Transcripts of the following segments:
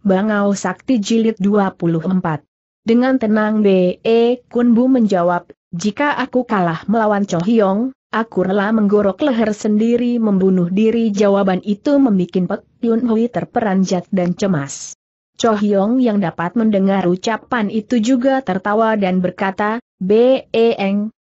Bangau Sakti Jilid 24. Dengan tenang B.E. Kunbu menjawab, jika aku kalah melawan Cho Hyong, aku rela menggorok leher sendiri membunuh diri. Jawaban itu membuat Pek Yun Hui terperanjat dan cemas. Cho Hyong yang dapat mendengar ucapan itu juga tertawa dan berkata, B.E.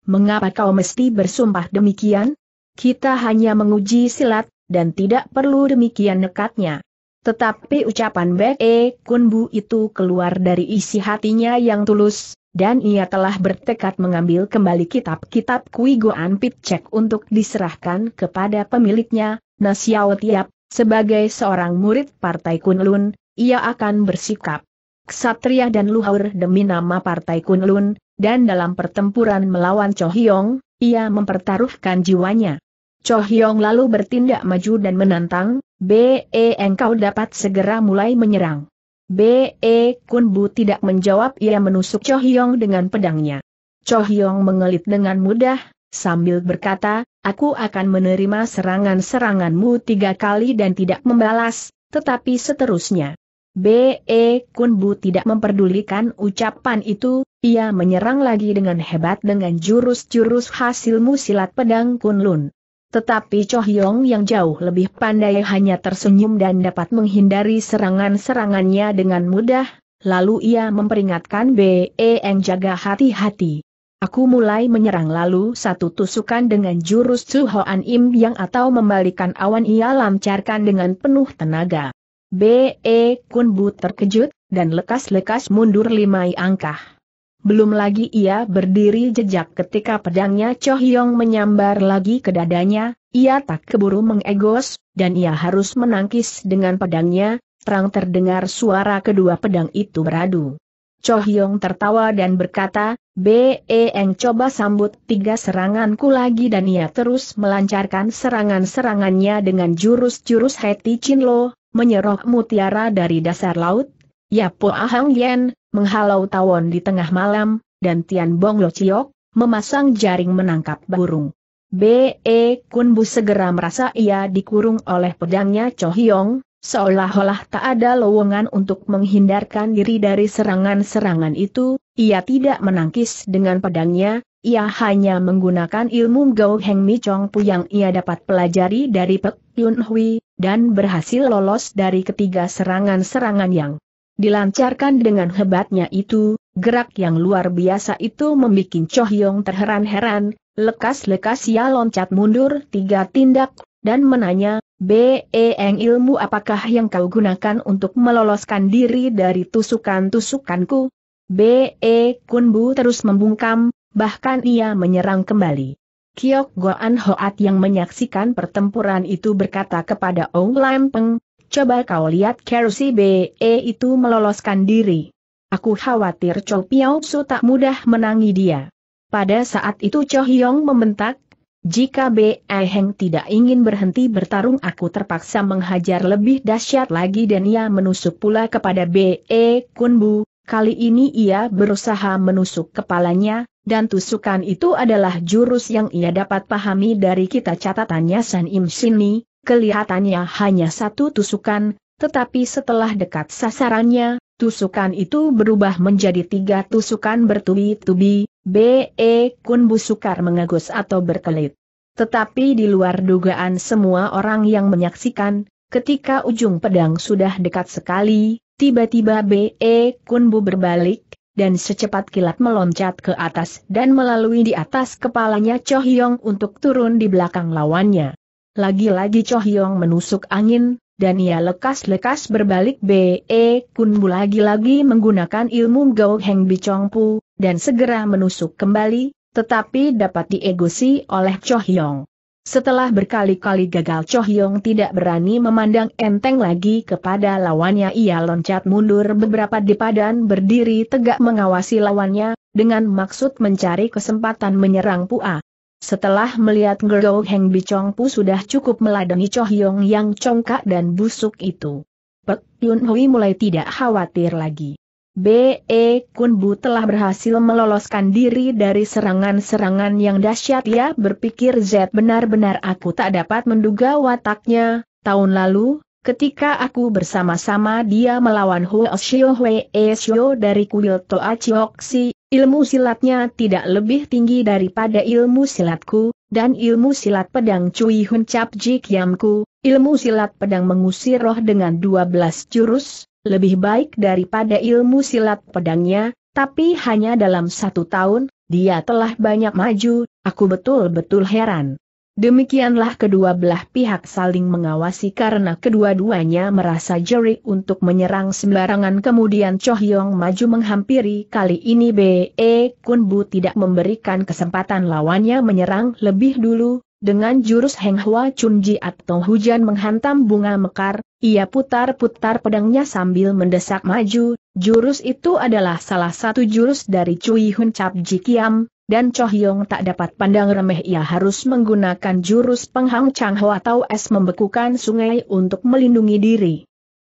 mengapa kau mesti bersumpah demikian? Kita hanya menguji silat, dan tidak perlu demikian nekatnya. Tetapi ucapan Be Kun Kunbu itu keluar dari isi hatinya yang tulus, dan ia telah bertekad mengambil kembali kitab-kitab Kui Goan Pitcek untuk diserahkan kepada pemiliknya, Nasiao Tiap, sebagai seorang murid Partai Kunlun, ia akan bersikap ksatria dan luhur demi nama Partai Kunlun, dan dalam pertempuran melawan Cho Hyong, ia mempertaruhkan jiwanya. Cho Hyong lalu bertindak maju dan menantang, BE engkau dapat segera mulai menyerang. BE Bu tidak menjawab ia menusuk Cho Hyong dengan pedangnya. Cho Hyong mengelit dengan mudah, sambil berkata, aku akan menerima serangan-seranganmu tiga kali dan tidak membalas, tetapi seterusnya. B.E. Bu tidak memperdulikan ucapan itu, ia menyerang lagi dengan hebat dengan jurus-jurus hasilmu silat pedang Kun Lun. Tetapi Cho Hyong yang jauh lebih pandai hanya tersenyum dan dapat menghindari serangan-serangannya dengan mudah, lalu ia memperingatkan Be yang jaga hati-hati. Aku mulai menyerang lalu satu tusukan dengan jurus Chu Hoan Im yang atau membalikan awan ia lancarkan dengan penuh tenaga. B.E. Kun Bu terkejut, dan lekas-lekas mundur lima angkah. Belum lagi ia berdiri jejak ketika pedangnya Cho Hyong menyambar lagi ke dadanya, ia tak keburu mengegos, dan ia harus menangkis dengan pedangnya, terang terdengar suara kedua pedang itu beradu. Cho Hyong tertawa dan berkata, Beeng e, coba sambut tiga seranganku lagi dan ia terus melancarkan serangan-serangannya dengan jurus-jurus Heti Chin Lo, menyeroh mutiara dari dasar laut, Yapo Ahang Yen, menghalau tawon di tengah malam, dan Tian Bong Lo Chiok, memasang jaring menangkap burung. B.E. Kun Bu segera merasa ia dikurung oleh pedangnya Cho Hyong, seolah-olah tak ada lowongan untuk menghindarkan diri dari serangan-serangan itu, ia tidak menangkis dengan pedangnya, ia hanya menggunakan ilmu Gao Heng Mi Chong Pu yang ia dapat pelajari dari Pek Yun Hui, dan berhasil lolos dari ketiga serangan-serangan yang Dilancarkan dengan hebatnya itu, gerak yang luar biasa itu membuat Cho Hyung terheran-heran, lekas-lekas ia loncat mundur tiga tindak, dan menanya, Beng ilmu apakah yang kau gunakan untuk meloloskan diri dari tusukan-tusukanku? Be Kunbu terus membungkam, bahkan ia menyerang kembali. Kiok Goan Hoat yang menyaksikan pertempuran itu berkata kepada Ong Lam Peng, Coba kau lihat Kerusi BE itu meloloskan diri. Aku khawatir Cho Piao Su tak mudah menangi dia. Pada saat itu Cho Hyong membentak, jika BE Heng tidak ingin berhenti bertarung aku terpaksa menghajar lebih dahsyat lagi dan ia menusuk pula kepada BE Bu. kali ini ia berusaha menusuk kepalanya, dan tusukan itu adalah jurus yang ia dapat pahami dari kita catatannya San Im Sini, kelihatannya hanya satu tusukan, tetapi setelah dekat sasarannya, tusukan itu berubah menjadi tiga tusukan bertubi-tubi, B.E. Kun Busukar mengegus atau berkelit. Tetapi di luar dugaan semua orang yang menyaksikan, ketika ujung pedang sudah dekat sekali, tiba-tiba B.E. Kun berbalik, dan secepat kilat meloncat ke atas dan melalui di atas kepalanya Cho Hyong untuk turun di belakang lawannya. Lagi-lagi Cho Hyong menusuk angin, dan ia lekas-lekas berbalik B.E. Kunbu lagi-lagi menggunakan ilmu Gao Heng dan segera menusuk kembali, tetapi dapat diegosi oleh Cho Hyong. Setelah berkali-kali gagal Cho Hyong tidak berani memandang enteng lagi kepada lawannya ia loncat mundur beberapa depadan berdiri tegak mengawasi lawannya, dengan maksud mencari kesempatan menyerang Pua. Setelah melihat Gerou Heng Bicong Pu sudah cukup meladeni Choh Yong yang congkak dan busuk itu. Pek Yun Hui mulai tidak khawatir lagi. B.E. E Kun Bu telah berhasil meloloskan diri dari serangan-serangan yang dahsyat. Ia berpikir Z benar-benar aku tak dapat menduga wataknya. Tahun lalu, Ketika aku bersama-sama dia melawan Huo Xiu Hue Xiu dari kuil Toa Chioksi, ilmu silatnya tidak lebih tinggi daripada ilmu silatku, dan ilmu silat pedang Cui Hun Cap Ji Kiamku, ilmu silat pedang mengusir roh dengan 12 jurus, lebih baik daripada ilmu silat pedangnya, tapi hanya dalam satu tahun, dia telah banyak maju, aku betul-betul heran. Demikianlah kedua belah pihak saling mengawasi karena kedua-duanya merasa jerik untuk menyerang sembarangan kemudian Cho Hyong maju menghampiri kali ini B.E. Kun Bu tidak memberikan kesempatan lawannya menyerang lebih dulu, dengan jurus Heng Hua Chun Ji atau hujan menghantam bunga mekar, ia putar-putar pedangnya sambil mendesak maju, jurus itu adalah salah satu jurus dari Cui Hun Cap Ji Kiam, dan Cho Hyong tak dapat pandang remeh ia harus menggunakan jurus penghang Chang Ho atau es membekukan sungai untuk melindungi diri.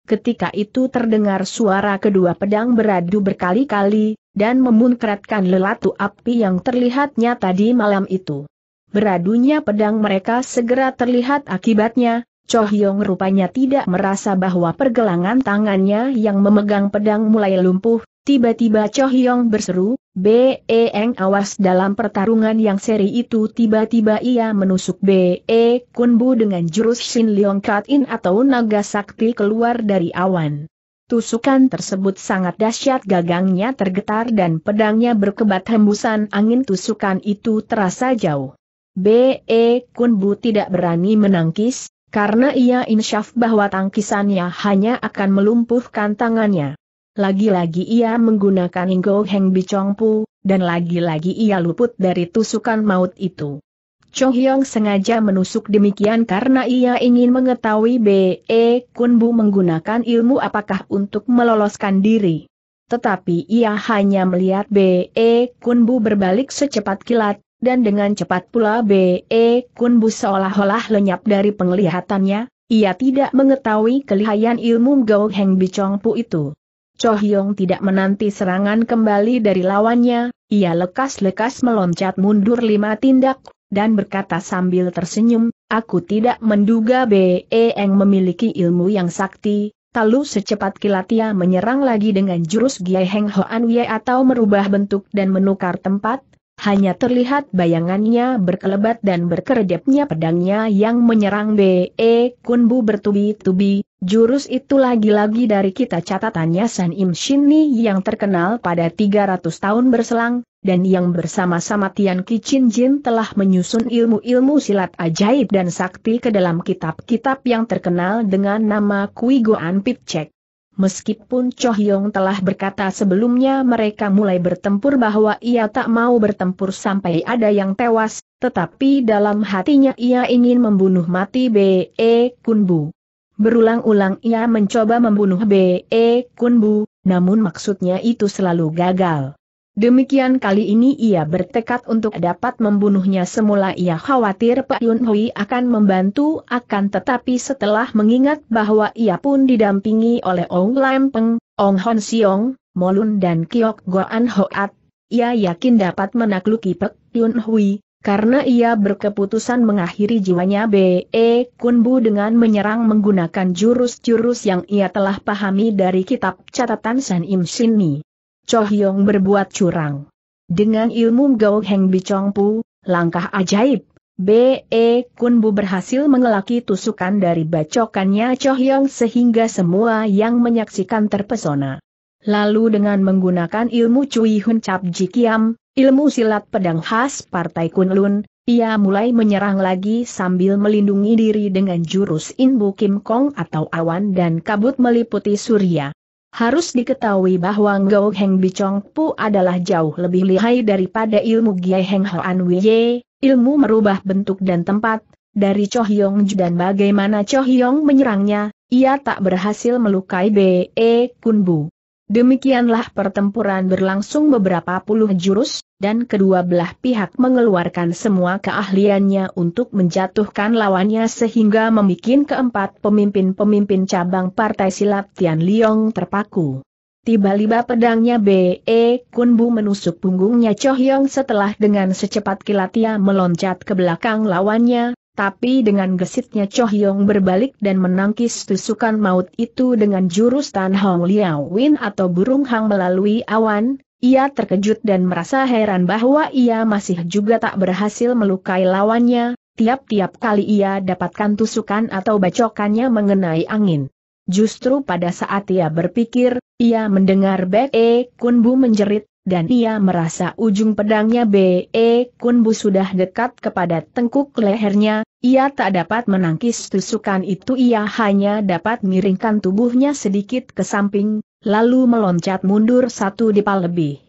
Ketika itu terdengar suara kedua pedang beradu berkali-kali, dan memunkratkan lelatu api yang terlihatnya tadi malam itu. Beradunya pedang mereka segera terlihat akibatnya, Cho Hyong rupanya tidak merasa bahwa pergelangan tangannya yang memegang pedang mulai lumpuh, Tiba-tiba Cho Hyong berseru, B.E. Eng awas dalam pertarungan yang seri itu tiba-tiba ia menusuk B.E. Bu dengan jurus Shin Leong Cut In atau naga sakti keluar dari awan. Tusukan tersebut sangat dahsyat gagangnya tergetar dan pedangnya berkebat hembusan angin tusukan itu terasa jauh. B.E. Bu tidak berani menangkis, karena ia insyaf bahwa tangkisannya hanya akan melumpuhkan tangannya lagi-lagi ia menggunakan Inggo Heng dan lagi-lagi ia luput dari tusukan maut itu. Chong Hyong sengaja menusuk demikian karena ia ingin mengetahui B.E. Kun menggunakan ilmu apakah untuk meloloskan diri. Tetapi ia hanya melihat B.E. Kun berbalik secepat kilat, dan dengan cepat pula B.E. Kun seolah-olah lenyap dari penglihatannya, ia tidak mengetahui kelihayan ilmu Gao Heng itu. Cho Hyong tidak menanti serangan kembali dari lawannya, ia lekas-lekas meloncat mundur lima tindak, dan berkata sambil tersenyum, aku tidak menduga Beeng memiliki ilmu yang sakti, Lalu secepat kilat ia menyerang lagi dengan jurus Gye Heng Hoan Wei atau merubah bentuk dan menukar tempat, hanya terlihat bayangannya berkelebat dan berkeredepnya pedangnya yang menyerang Be Kun bertubi-tubi, Jurus itu lagi-lagi dari kita catatannya San Im Shin Ni yang terkenal pada 300 tahun berselang, dan yang bersama-sama Tian Chin Jin telah menyusun ilmu-ilmu silat ajaib dan sakti ke dalam kitab-kitab yang terkenal dengan nama Kui Goan Pipcek. Meskipun Cho Hyong telah berkata sebelumnya mereka mulai bertempur bahwa ia tak mau bertempur sampai ada yang tewas, tetapi dalam hatinya ia ingin membunuh mati B.E. Kun Bu. Berulang-ulang ia mencoba membunuh B.E. Kunbu, namun maksudnya itu selalu gagal. Demikian kali ini ia bertekad untuk dapat membunuhnya semula ia khawatir Pak Yun Hui akan membantu akan tetapi setelah mengingat bahwa ia pun didampingi oleh Ong Lam Peng, Ong Hon Siong, Molun dan Kiok Goan Hoat, ia yakin dapat menakluki Pak Yun Hui, karena ia berkeputusan mengakhiri jiwanya B.E. Kunbu dengan menyerang menggunakan jurus-jurus yang ia telah pahami dari kitab catatan San Im Sini. Cho Hyong berbuat curang. Dengan ilmu Gao Heng Bicong Pu, langkah ajaib, B.E. Kunbu berhasil mengelaki tusukan dari bacokannya Cho Hyong sehingga semua yang menyaksikan terpesona. Lalu dengan menggunakan ilmu Cui Hun Cap Jikiam, ilmu silat pedang khas Partai Kunlun, ia mulai menyerang lagi sambil melindungi diri dengan jurus Inbu Kim Kong atau awan dan kabut meliputi surya. Harus diketahui bahwa Ngou Heng Pu adalah jauh lebih lihai daripada ilmu Gye Heng Hoan Wei, ilmu merubah bentuk dan tempat, dari Cho Hyong dan bagaimana Cho Hyong menyerangnya, ia tak berhasil melukai B.E. E Kun Bu. Demikianlah pertempuran berlangsung beberapa puluh jurus, dan kedua belah pihak mengeluarkan semua keahliannya untuk menjatuhkan lawannya sehingga membuat keempat pemimpin-pemimpin cabang partai silat Tian Liong terpaku. Tiba-tiba pedangnya B.E. Kunbu menusuk punggungnya Cho Hyong setelah dengan secepat kilat ia meloncat ke belakang lawannya, tapi dengan gesitnya Cho Hyong berbalik dan menangkis tusukan maut itu dengan jurus Tan Hong Liao Win atau burung hang melalui awan, ia terkejut dan merasa heran bahwa ia masih juga tak berhasil melukai lawannya, tiap-tiap kali ia dapatkan tusukan atau bacokannya mengenai angin. Justru pada saat ia berpikir, ia mendengar Bek E Kun Bu menjerit, dan ia merasa ujung pedangnya B.E. Kunbu sudah dekat kepada tengkuk lehernya, ia tak dapat menangkis tusukan itu ia hanya dapat miringkan tubuhnya sedikit ke samping, lalu meloncat mundur satu dipal lebih.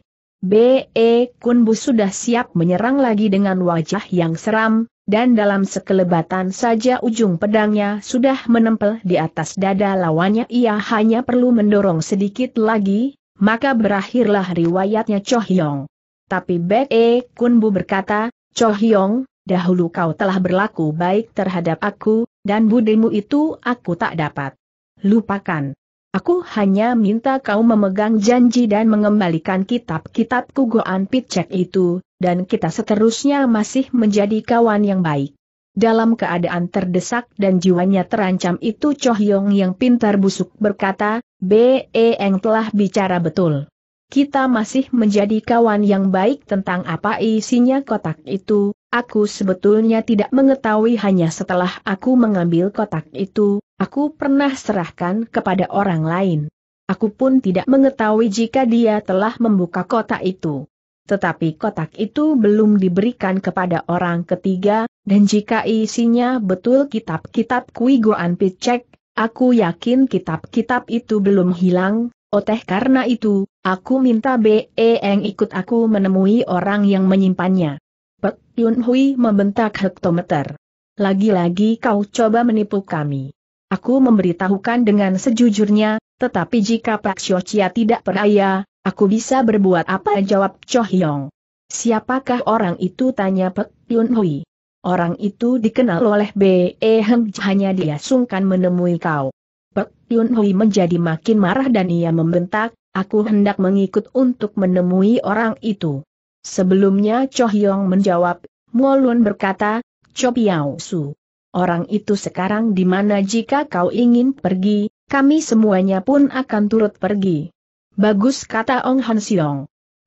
B.E. Kunbu sudah siap menyerang lagi dengan wajah yang seram, dan dalam sekelebatan saja ujung pedangnya sudah menempel di atas dada lawannya ia hanya perlu mendorong sedikit lagi, maka berakhirlah riwayatnya Cho Hyong. Tapi Bek E Kun Bu berkata, Cho Hyong, dahulu kau telah berlaku baik terhadap aku, dan budimu itu aku tak dapat lupakan. Aku hanya minta kau memegang janji dan mengembalikan kitab-kitab kugoan Picek itu, dan kita seterusnya masih menjadi kawan yang baik. Dalam keadaan terdesak dan jiwanya terancam itu Cho Hyong yang pintar busuk berkata, Beng telah bicara betul. Kita masih menjadi kawan yang baik tentang apa isinya kotak itu, aku sebetulnya tidak mengetahui hanya setelah aku mengambil kotak itu, aku pernah serahkan kepada orang lain. Aku pun tidak mengetahui jika dia telah membuka kotak itu tetapi kotak itu belum diberikan kepada orang ketiga, dan jika isinya betul kitab-kitab Kui Goan Picek, Aku yakin kitab-kitab itu belum hilang, oteh karena itu, aku minta Beng ikut aku menemui orang yang menyimpannya. Pek Yun Hui membentak hektometer. Lagi-lagi kau coba menipu kami. Aku memberitahukan dengan sejujurnya, tetapi jika Pak Xiochia tidak percaya, aku bisa berbuat apa jawab Cho Hyong. Siapakah orang itu tanya Pek Yun Hui. Orang itu dikenal oleh B.E. Heng hanya dia sungkan menemui kau. Pek Yun Hui menjadi makin marah dan ia membentak, aku hendak mengikut untuk menemui orang itu. Sebelumnya Cho Hyong menjawab, Mualun berkata, Cho Piao Su. Orang itu sekarang di mana jika kau ingin pergi, kami semuanya pun akan turut pergi. Bagus kata Ong Han Siong.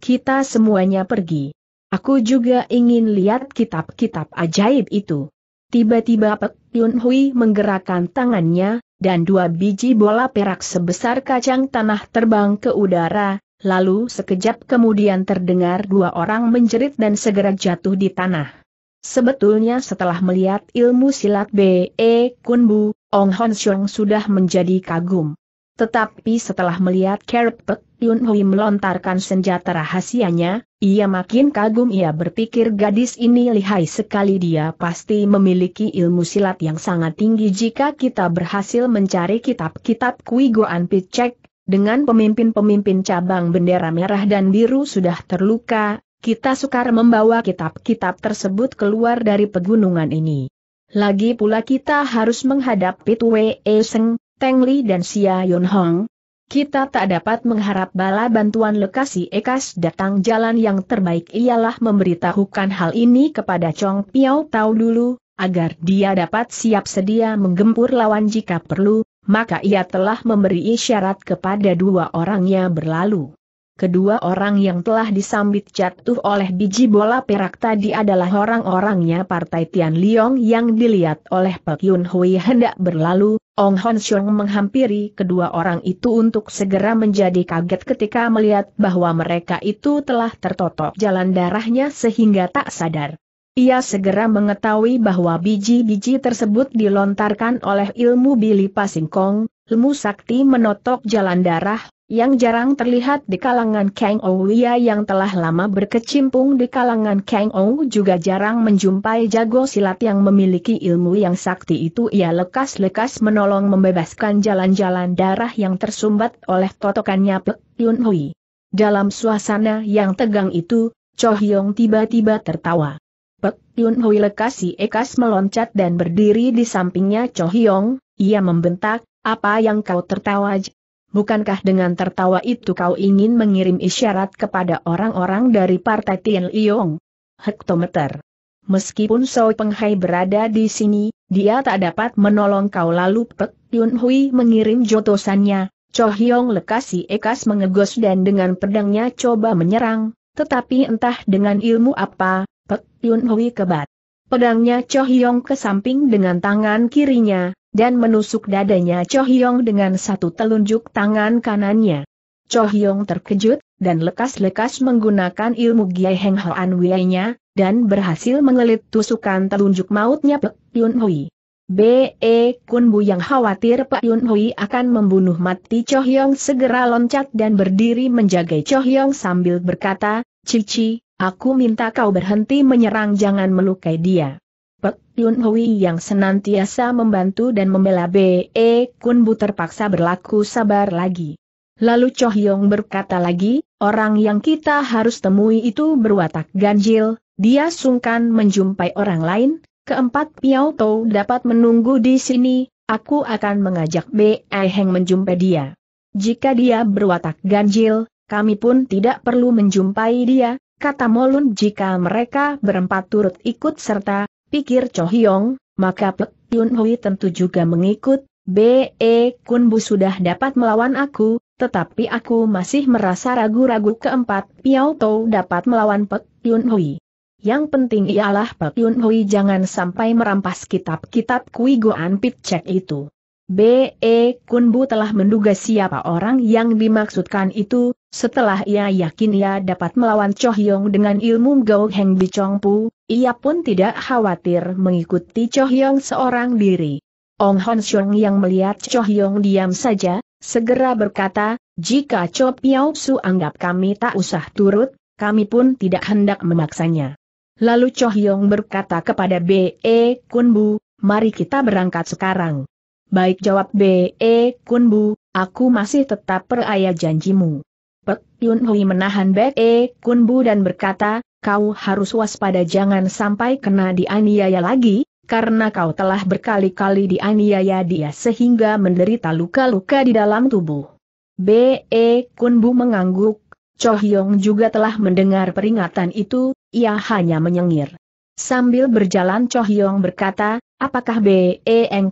Kita semuanya pergi. Aku juga ingin lihat kitab-kitab ajaib itu. Tiba-tiba Pek Yun Hui menggerakkan tangannya, dan dua biji bola perak sebesar kacang tanah terbang ke udara, lalu sekejap kemudian terdengar dua orang menjerit dan segera jatuh di tanah. Sebetulnya setelah melihat ilmu silat B.E. Kunbu, Ong Hon Xiong sudah menjadi kagum. Tetapi setelah melihat Kerpek Yun Hui melontarkan senjata rahasianya, ia makin kagum ia berpikir gadis ini lihai sekali dia pasti memiliki ilmu silat yang sangat tinggi jika kita berhasil mencari kitab-kitab Kui Goan Picek, dengan pemimpin-pemimpin cabang bendera merah dan biru sudah terluka, kita sukar membawa kitab-kitab tersebut keluar dari pegunungan ini. Lagi pula kita harus menghadapi Tue Eseng, Teng Li dan Xia Yun Hong. Kita tak dapat mengharap bala bantuan lokasi ekas datang jalan yang terbaik ialah memberitahukan hal ini kepada Chong Piao Tau dulu, agar dia dapat siap sedia menggempur lawan jika perlu, maka ia telah memberi isyarat kepada dua orangnya berlalu. Kedua orang yang telah disambit jatuh oleh biji bola perak tadi adalah orang-orangnya Partai Tian Liong yang dilihat oleh Pek Yun Hui hendak berlalu, Ong Hon Xiong menghampiri kedua orang itu untuk segera menjadi kaget ketika melihat bahwa mereka itu telah tertotok jalan darahnya sehingga tak sadar. Ia segera mengetahui bahwa biji-biji tersebut dilontarkan oleh ilmu Bili Pasingkong, Lemu Sakti menotok jalan darah, yang jarang terlihat di kalangan Kang Ouya yang telah lama berkecimpung di kalangan Kang Ou juga jarang menjumpai jago silat yang memiliki ilmu yang sakti itu ia lekas-lekas menolong membebaskan jalan-jalan darah yang tersumbat oleh totokannya Pek Yun Hui. Dalam suasana yang tegang itu, Cho Hyong tiba-tiba tertawa. Pek Yun Hui lekas si ekas meloncat dan berdiri di sampingnya Cho Hyong, ia membentak, apa yang kau tertawa? Bukankah dengan tertawa itu kau ingin mengirim isyarat kepada orang-orang dari Partai Tian Liong? Hektometer. Meskipun Soi Penghai berada di sini, dia tak dapat menolong kau lalu Pek Yun Hui mengirim jotosannya, Cho Hyong lekasi ekas mengegos dan dengan pedangnya coba menyerang, tetapi entah dengan ilmu apa, Pek Yun Hui kebat. Pedangnya Cho Hyong ke samping dengan tangan kirinya, dan menusuk dadanya Cho Hyong dengan satu telunjuk tangan kanannya. Cho Hyong terkejut, dan lekas-lekas menggunakan ilmu Giai Heng Hoan Wei-nya, dan berhasil mengelit tusukan telunjuk mautnya Pek Yun Hui. B.E. Kun Bu yang khawatir Pak Yun Hui akan membunuh mati Cho Hyong segera loncat dan berdiri menjaga Cho Hyong sambil berkata, Cici, aku minta kau berhenti menyerang jangan melukai dia. Pek Yun Hui yang senantiasa membantu dan membela B.E. Kun Bu terpaksa berlaku sabar lagi. Lalu Cho Hyong berkata lagi, orang yang kita harus temui itu berwatak ganjil, dia sungkan menjumpai orang lain, keempat Piao Tou dapat menunggu di sini, aku akan mengajak B.E. Heng menjumpai dia. Jika dia berwatak ganjil, kami pun tidak perlu menjumpai dia, kata Molun jika mereka berempat turut ikut serta, pikir Cho Hyong, maka Pek Yun Hui tentu juga mengikut, B.E. Kun Bu sudah dapat melawan aku, tetapi aku masih merasa ragu-ragu keempat Piao Tou dapat melawan Pek Yun Hui. Yang penting ialah Pek Yun Hui jangan sampai merampas kitab-kitab Kui Goan Pip Cek itu. B.E. Kunbu telah menduga siapa orang yang dimaksudkan itu, setelah ia yakin ia dapat melawan Choh Yong dengan ilmu Gao Heng Chong Pu, ia pun tidak khawatir mengikuti Choh Yong seorang diri. Ong Hon Xiong yang melihat Choh Yong diam saja, segera berkata, jika Cho Piao Su anggap kami tak usah turut, kami pun tidak hendak memaksanya. Lalu Choh Yong berkata kepada B.E. Kunbu, mari kita berangkat sekarang baik jawab B.E. Kunbu, aku masih tetap peraya janjimu. Pek Yun Hui menahan B.E. Kunbu dan berkata, kau harus waspada jangan sampai kena dianiaya lagi, karena kau telah berkali-kali dianiaya dia sehingga menderita luka-luka di dalam tubuh. B.E. Kunbu mengangguk, Cho Hyong juga telah mendengar peringatan itu, ia hanya menyengir. Sambil berjalan Choh Yong berkata, apakah Be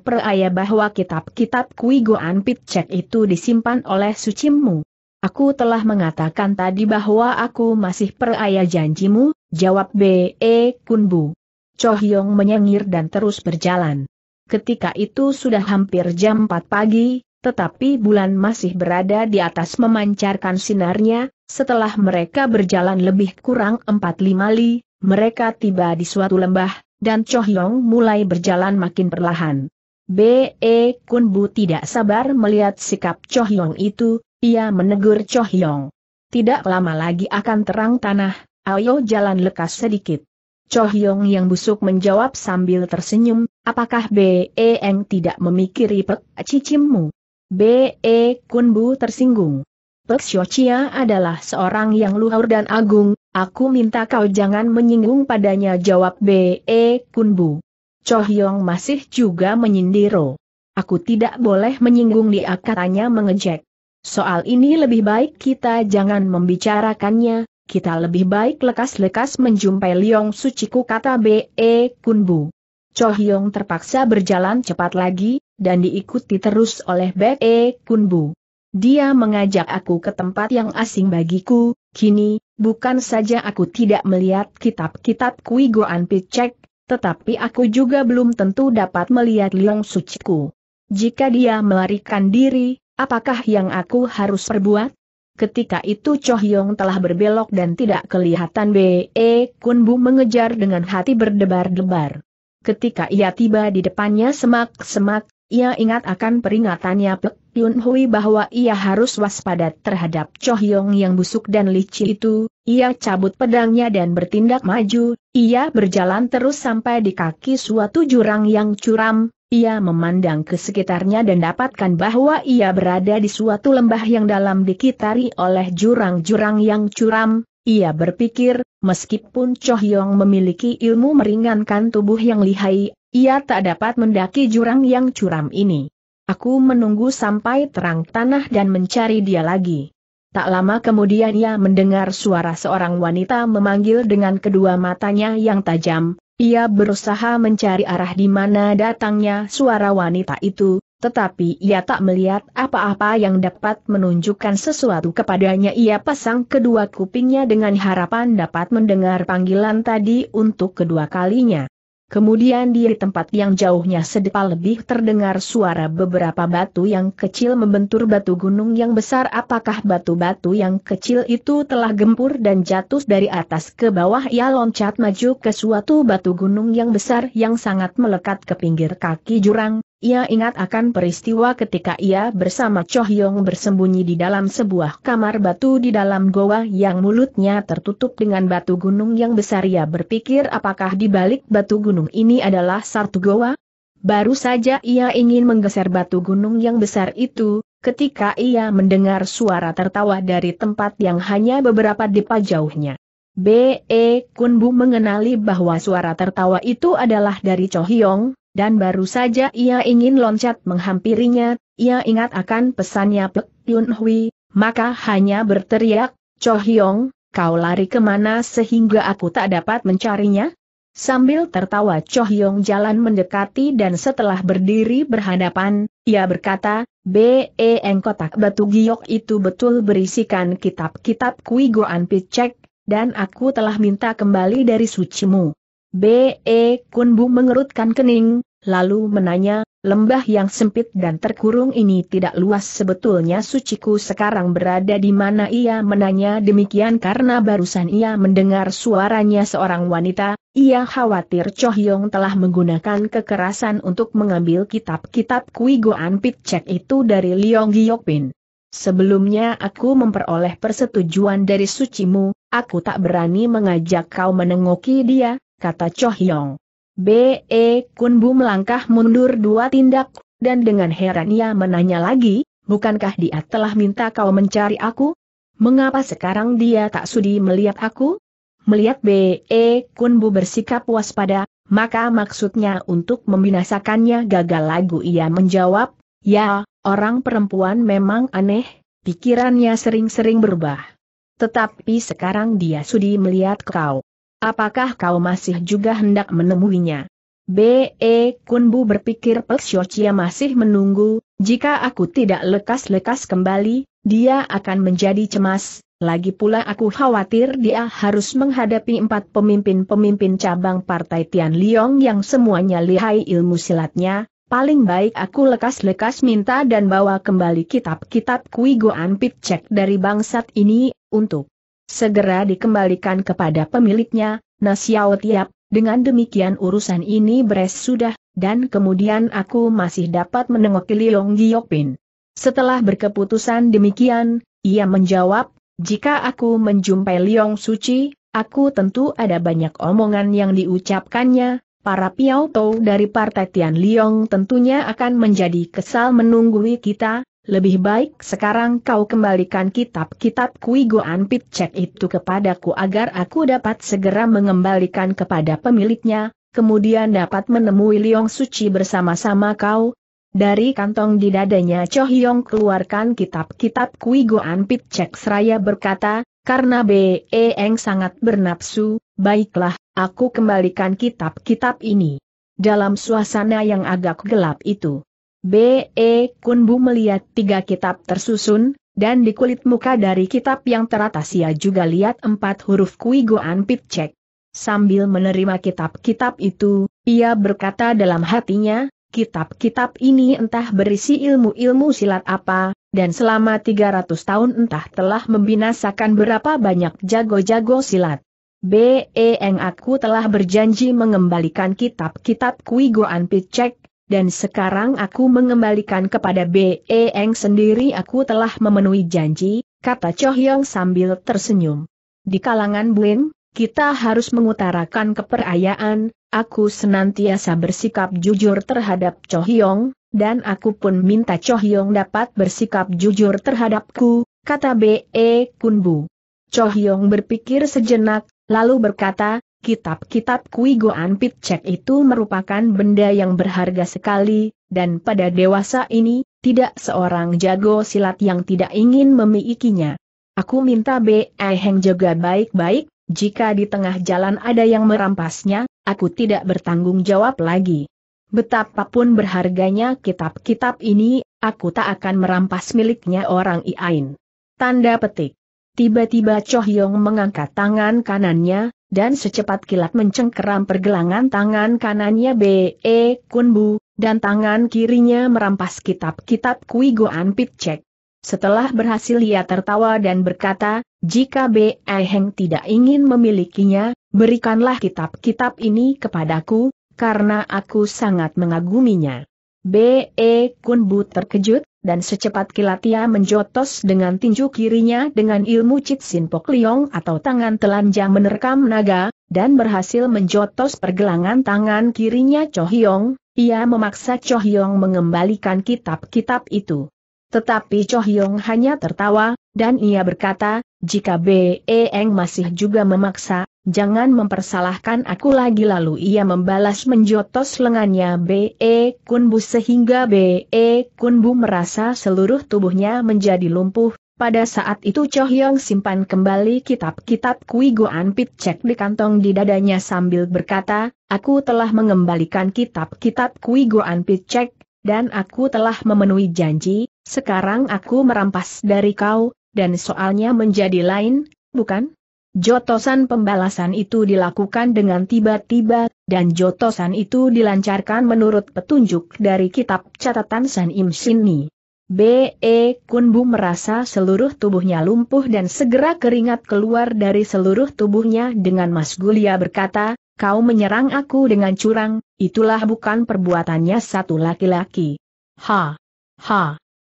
peraya bahwa kitab-kitab Kui Goan Pitcek itu disimpan oleh sucimu? Aku telah mengatakan tadi bahwa aku masih peraya janjimu, jawab Be Kunbu. Choh Yong menyengir dan terus berjalan. Ketika itu sudah hampir jam 4 pagi, tetapi bulan masih berada di atas memancarkan sinarnya, setelah mereka berjalan lebih kurang 45 li, mereka tiba di suatu lembah, dan Chohyong mulai berjalan makin perlahan. B.E. Kun Bu tidak sabar melihat sikap Chohyong itu, ia menegur Chohyong. Tidak lama lagi akan terang tanah, ayo jalan lekas sedikit. Chohyong yang busuk menjawab sambil tersenyum, apakah Be Eng tidak memikiri pek cicimmu? B.E. Bu tersinggung. Pek Chia adalah seorang yang luhur dan agung, Aku minta kau jangan menyinggung padanya jawab B.E. Kunbu. Chohyong masih juga menyindiro. Aku tidak boleh menyinggung dia katanya mengejek. Soal ini lebih baik kita jangan membicarakannya, kita lebih baik lekas-lekas menjumpai Liong Suciku kata B.E. Kunbu. Chohyong terpaksa berjalan cepat lagi, dan diikuti terus oleh B.E. Kunbu. Dia mengajak aku ke tempat yang asing bagiku, kini, bukan saja aku tidak melihat kitab-kitab Kui Goan Picek, tetapi aku juga belum tentu dapat melihat Liong Suciku. Jika dia melarikan diri, apakah yang aku harus perbuat? Ketika itu Cho Hyong telah berbelok dan tidak kelihatan B.E. Kun Bu mengejar dengan hati berdebar-debar. Ketika ia tiba di depannya semak-semak, ia ingat akan peringatannya Pek Yun Hui bahwa ia harus waspada terhadap Cho Hyong yang busuk dan licin itu, ia cabut pedangnya dan bertindak maju, ia berjalan terus sampai di kaki suatu jurang yang curam, ia memandang ke sekitarnya dan dapatkan bahwa ia berada di suatu lembah yang dalam dikitari oleh jurang-jurang yang curam, ia berpikir, meskipun Cho Hyong memiliki ilmu meringankan tubuh yang lihai, ia tak dapat mendaki jurang yang curam ini. Aku menunggu sampai terang tanah dan mencari dia lagi. Tak lama kemudian ia mendengar suara seorang wanita memanggil dengan kedua matanya yang tajam, ia berusaha mencari arah di mana datangnya suara wanita itu, tetapi ia tak melihat apa-apa yang dapat menunjukkan sesuatu kepadanya. Ia pasang kedua kupingnya dengan harapan dapat mendengar panggilan tadi untuk kedua kalinya. Kemudian di tempat yang jauhnya sedepa lebih terdengar suara beberapa batu yang kecil membentur batu gunung yang besar apakah batu-batu yang kecil itu telah gempur dan jatuh dari atas ke bawah ia loncat maju ke suatu batu gunung yang besar yang sangat melekat ke pinggir kaki jurang, ia ingat akan peristiwa ketika ia bersama Choh Yong bersembunyi di dalam sebuah kamar batu di dalam goa yang mulutnya tertutup dengan batu gunung yang besar. Ia berpikir apakah di balik batu gunung ini adalah satu goa? Baru saja ia ingin menggeser batu gunung yang besar itu, ketika ia mendengar suara tertawa dari tempat yang hanya beberapa depa jauhnya. B.E. E Kunbu mengenali bahwa suara tertawa itu adalah dari Yong. Dan baru saja ia ingin loncat menghampirinya, ia ingat akan pesannya Pek Yun Hui, maka hanya berteriak, Cho Hyong, kau lari kemana sehingga aku tak dapat mencarinya? Sambil tertawa Cho Hyong jalan mendekati dan setelah berdiri berhadapan, ia berkata, BEN kotak batu giok itu betul berisikan kitab-kitab Kui Goan Picek, dan aku telah minta kembali dari sucimu. B.E. Kunbu mengerutkan kening, lalu menanya, lembah yang sempit dan terkurung ini tidak luas sebetulnya suciku sekarang berada di mana ia menanya demikian karena barusan ia mendengar suaranya seorang wanita, ia khawatir Chohyong telah menggunakan kekerasan untuk mengambil kitab-kitab Kui Goan Pitcek itu dari Liong Giyokpin. Sebelumnya aku memperoleh persetujuan dari sucimu, aku tak berani mengajak kau menengoki dia, kata Cho Hyong. B.E. Kun Bu melangkah mundur dua tindak, dan dengan heran ia menanya lagi, bukankah dia telah minta kau mencari aku? Mengapa sekarang dia tak sudi melihat aku? Melihat B.E. Kun Bu bersikap waspada, maka maksudnya untuk membinasakannya gagal lagu ia menjawab, ya, orang perempuan memang aneh, pikirannya sering-sering berubah. Tetapi sekarang dia sudi melihat kau. Apakah kau masih juga hendak menemuinya? B.E. Kunbu berpikir Pek masih menunggu, jika aku tidak lekas-lekas kembali, dia akan menjadi cemas, lagi pula aku khawatir dia harus menghadapi empat pemimpin-pemimpin cabang partai Tian Liong yang semuanya lihai ilmu silatnya, paling baik aku lekas-lekas minta dan bawa kembali kitab-kitab Kui Goan Cek dari bangsat ini, untuk segera dikembalikan kepada pemiliknya, Nasiao Tiap, dengan demikian urusan ini beres sudah, dan kemudian aku masih dapat menengok Liong Giopin. Setelah berkeputusan demikian, ia menjawab, jika aku menjumpai Liong Suci, aku tentu ada banyak omongan yang diucapkannya, Para Piao tau dari Partai Tian Liong tentunya akan menjadi kesal menunggui kita, lebih baik sekarang kau kembalikan kitab-kitab Kui Goan Pitcek itu kepadaku agar aku dapat segera mengembalikan kepada pemiliknya, kemudian dapat menemui Liong Suci bersama-sama kau. Dari kantong di dadanya Cho Hyong keluarkan kitab-kitab Kui Goan Pitcek seraya berkata, karena Be Eng sangat bernapsu, baiklah, aku kembalikan kitab-kitab ini. Dalam suasana yang agak gelap itu. B.E. Kunbu melihat tiga kitab tersusun, dan di kulit muka dari kitab yang teratas ia juga lihat empat huruf Kui Goan Picek. Sambil menerima kitab-kitab itu, ia berkata dalam hatinya, kitab-kitab ini entah berisi ilmu-ilmu silat apa, dan selama 300 tahun entah telah membinasakan berapa banyak jago-jago silat. B.E. Eng aku telah berjanji mengembalikan kitab-kitab Kui Goan Picek, dan sekarang aku mengembalikan kepada Be Eng sendiri aku telah memenuhi janji, kata Cho Yong sambil tersenyum. Di kalangan Buin, kita harus mengutarakan keperayaan, aku senantiasa bersikap jujur terhadap Cho Yong, dan aku pun minta Cho Yong dapat bersikap jujur terhadapku, kata B.E. Kunbu. Cho Yong berpikir sejenak, lalu berkata, Kitab-kitab Kui Goan pit Cek itu merupakan benda yang berharga sekali, dan pada dewasa ini, tidak seorang jago silat yang tidak ingin memilikinya. Aku minta B.E. Heng jaga baik-baik, jika di tengah jalan ada yang merampasnya, aku tidak bertanggung jawab lagi. Betapapun berharganya kitab-kitab ini, aku tak akan merampas miliknya orang Iain. Tanda petik. Tiba-tiba Cho mengangkat tangan kanannya, dan secepat kilat mencengkeram pergelangan tangan kanannya B.E. E Kunbu, dan tangan kirinya merampas kitab-kitab Kui Goan Pitcek. Setelah berhasil ia tertawa dan berkata, jika B.E. E Heng tidak ingin memilikinya, berikanlah kitab-kitab ini kepadaku, karena aku sangat mengaguminya. B.E. E Kunbu terkejut, dan secepat kilat ia menjotos dengan tinju kirinya dengan ilmu Cit Sin atau tangan telanjang menerkam naga, dan berhasil menjotos pergelangan tangan kirinya Cho Hyong, ia memaksa Cho Hyong mengembalikan kitab-kitab itu. Tetapi Cho Hyong hanya tertawa, dan ia berkata, jika B.E. Eng masih juga memaksa, Jangan mempersalahkan aku lagi lalu ia membalas menjotos lengannya B.E. Kunbu sehingga B.E. Kunbu merasa seluruh tubuhnya menjadi lumpuh. Pada saat itu Cho Hyong simpan kembali kitab-kitab Kui Goan Pit cek di kantong di dadanya sambil berkata, aku telah mengembalikan kitab-kitab Kui Goan Pit cek, dan aku telah memenuhi janji, sekarang aku merampas dari kau, dan soalnya menjadi lain, bukan? Jotosan pembalasan itu dilakukan dengan tiba-tiba, dan jotosan itu dilancarkan menurut petunjuk dari kitab catatan San Im Sini. B.E. Kunbu merasa seluruh tubuhnya lumpuh dan segera keringat keluar dari seluruh tubuhnya dengan Mas Gulia berkata, kau menyerang aku dengan curang, itulah bukan perbuatannya satu laki-laki. Ha! Ha!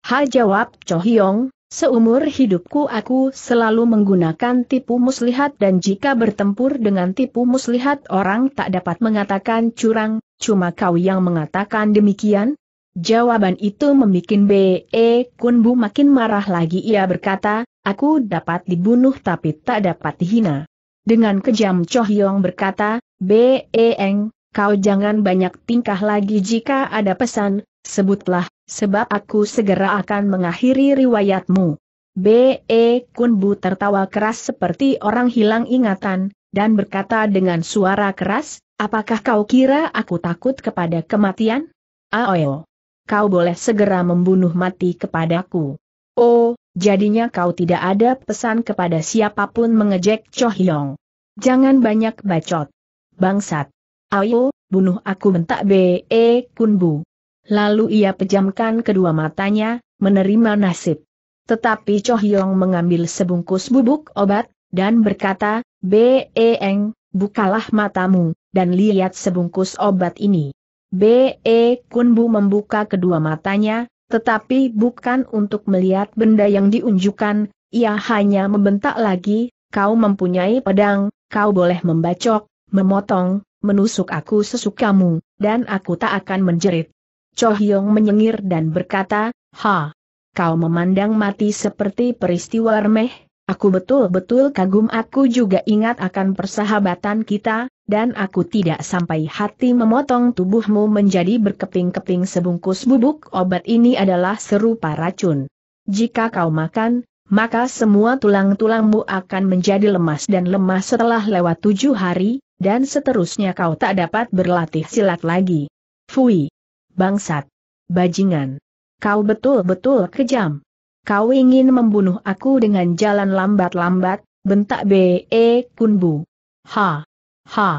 Ha jawab Cho Hyong, Seumur hidupku aku selalu menggunakan tipu muslihat dan jika bertempur dengan tipu muslihat orang tak dapat mengatakan curang, cuma kau yang mengatakan demikian? Jawaban itu membuat B.E. Kunbu makin marah lagi ia berkata, aku dapat dibunuh tapi tak dapat dihina. Dengan kejam Chohyong berkata, B.E. Eng, kau jangan banyak tingkah lagi jika ada pesan, sebutlah, sebab aku segera akan mengakhiri riwayatmu. B.E. Kunbu tertawa keras seperti orang hilang ingatan, dan berkata dengan suara keras, apakah kau kira aku takut kepada kematian? Aoyo, kau boleh segera membunuh mati kepadaku. Oh, jadinya kau tidak ada pesan kepada siapapun mengejek Cho Hyong. Jangan banyak bacot. Bangsat. Ayo, bunuh aku bentak B.E. Kunbu. Lalu ia pejamkan kedua matanya, menerima nasib. Tetapi Cho Hyong mengambil sebungkus bubuk obat, dan berkata, Beeng, bukalah matamu, dan lihat sebungkus obat ini. Be Kunbu membuka kedua matanya, tetapi bukan untuk melihat benda yang diunjukkan, ia hanya membentak lagi, kau mempunyai pedang, kau boleh membacok, memotong, menusuk aku sesukamu, dan aku tak akan menjerit. Cho Hyong menyengir dan berkata, Ha, kau memandang mati seperti peristiwa remeh, aku betul-betul kagum aku juga ingat akan persahabatan kita, dan aku tidak sampai hati memotong tubuhmu menjadi berkeping-keping sebungkus bubuk obat ini adalah serupa racun. Jika kau makan, maka semua tulang-tulangmu akan menjadi lemas dan lemas setelah lewat tujuh hari, dan seterusnya kau tak dapat berlatih silat lagi. Fui! bangsat, bajingan. Kau betul-betul kejam. Kau ingin membunuh aku dengan jalan lambat-lambat, bentak B.E. Kunbu. Ha! Ha!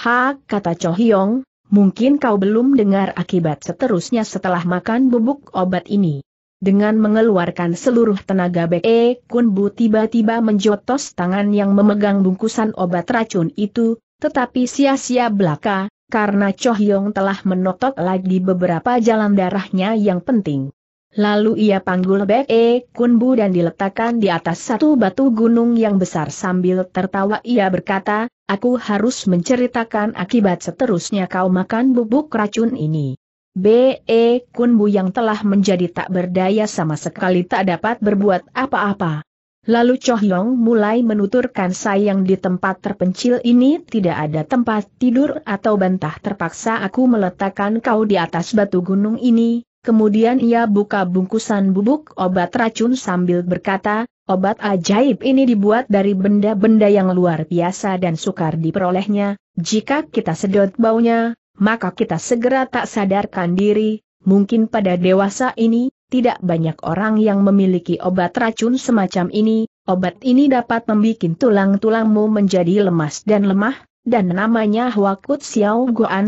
Ha! kata Chohyong, mungkin kau belum dengar akibat seterusnya setelah makan bubuk obat ini. Dengan mengeluarkan seluruh tenaga B.E. Kunbu tiba-tiba menjotos tangan yang memegang bungkusan obat racun itu, tetapi sia-sia belaka, karena Cho Hyong telah menotok lagi beberapa jalan darahnya yang penting. Lalu ia panggul Bek E Kunbu dan diletakkan di atas satu batu gunung yang besar sambil tertawa ia berkata, aku harus menceritakan akibat seterusnya kau makan bubuk racun ini. B.E. Kunbu yang telah menjadi tak berdaya sama sekali tak dapat berbuat apa-apa. Lalu Chohyong mulai menuturkan sayang di tempat terpencil ini tidak ada tempat tidur atau bantah terpaksa aku meletakkan kau di atas batu gunung ini, Kemudian ia buka bungkusan bubuk obat racun sambil berkata, obat ajaib ini dibuat dari benda-benda yang luar biasa dan sukar diperolehnya, jika kita sedot baunya, maka kita segera tak sadarkan diri, mungkin pada dewasa ini, tidak banyak orang yang memiliki obat racun semacam ini, obat ini dapat membuat tulang-tulangmu menjadi lemas dan lemah, dan namanya Huakut Xiao Guan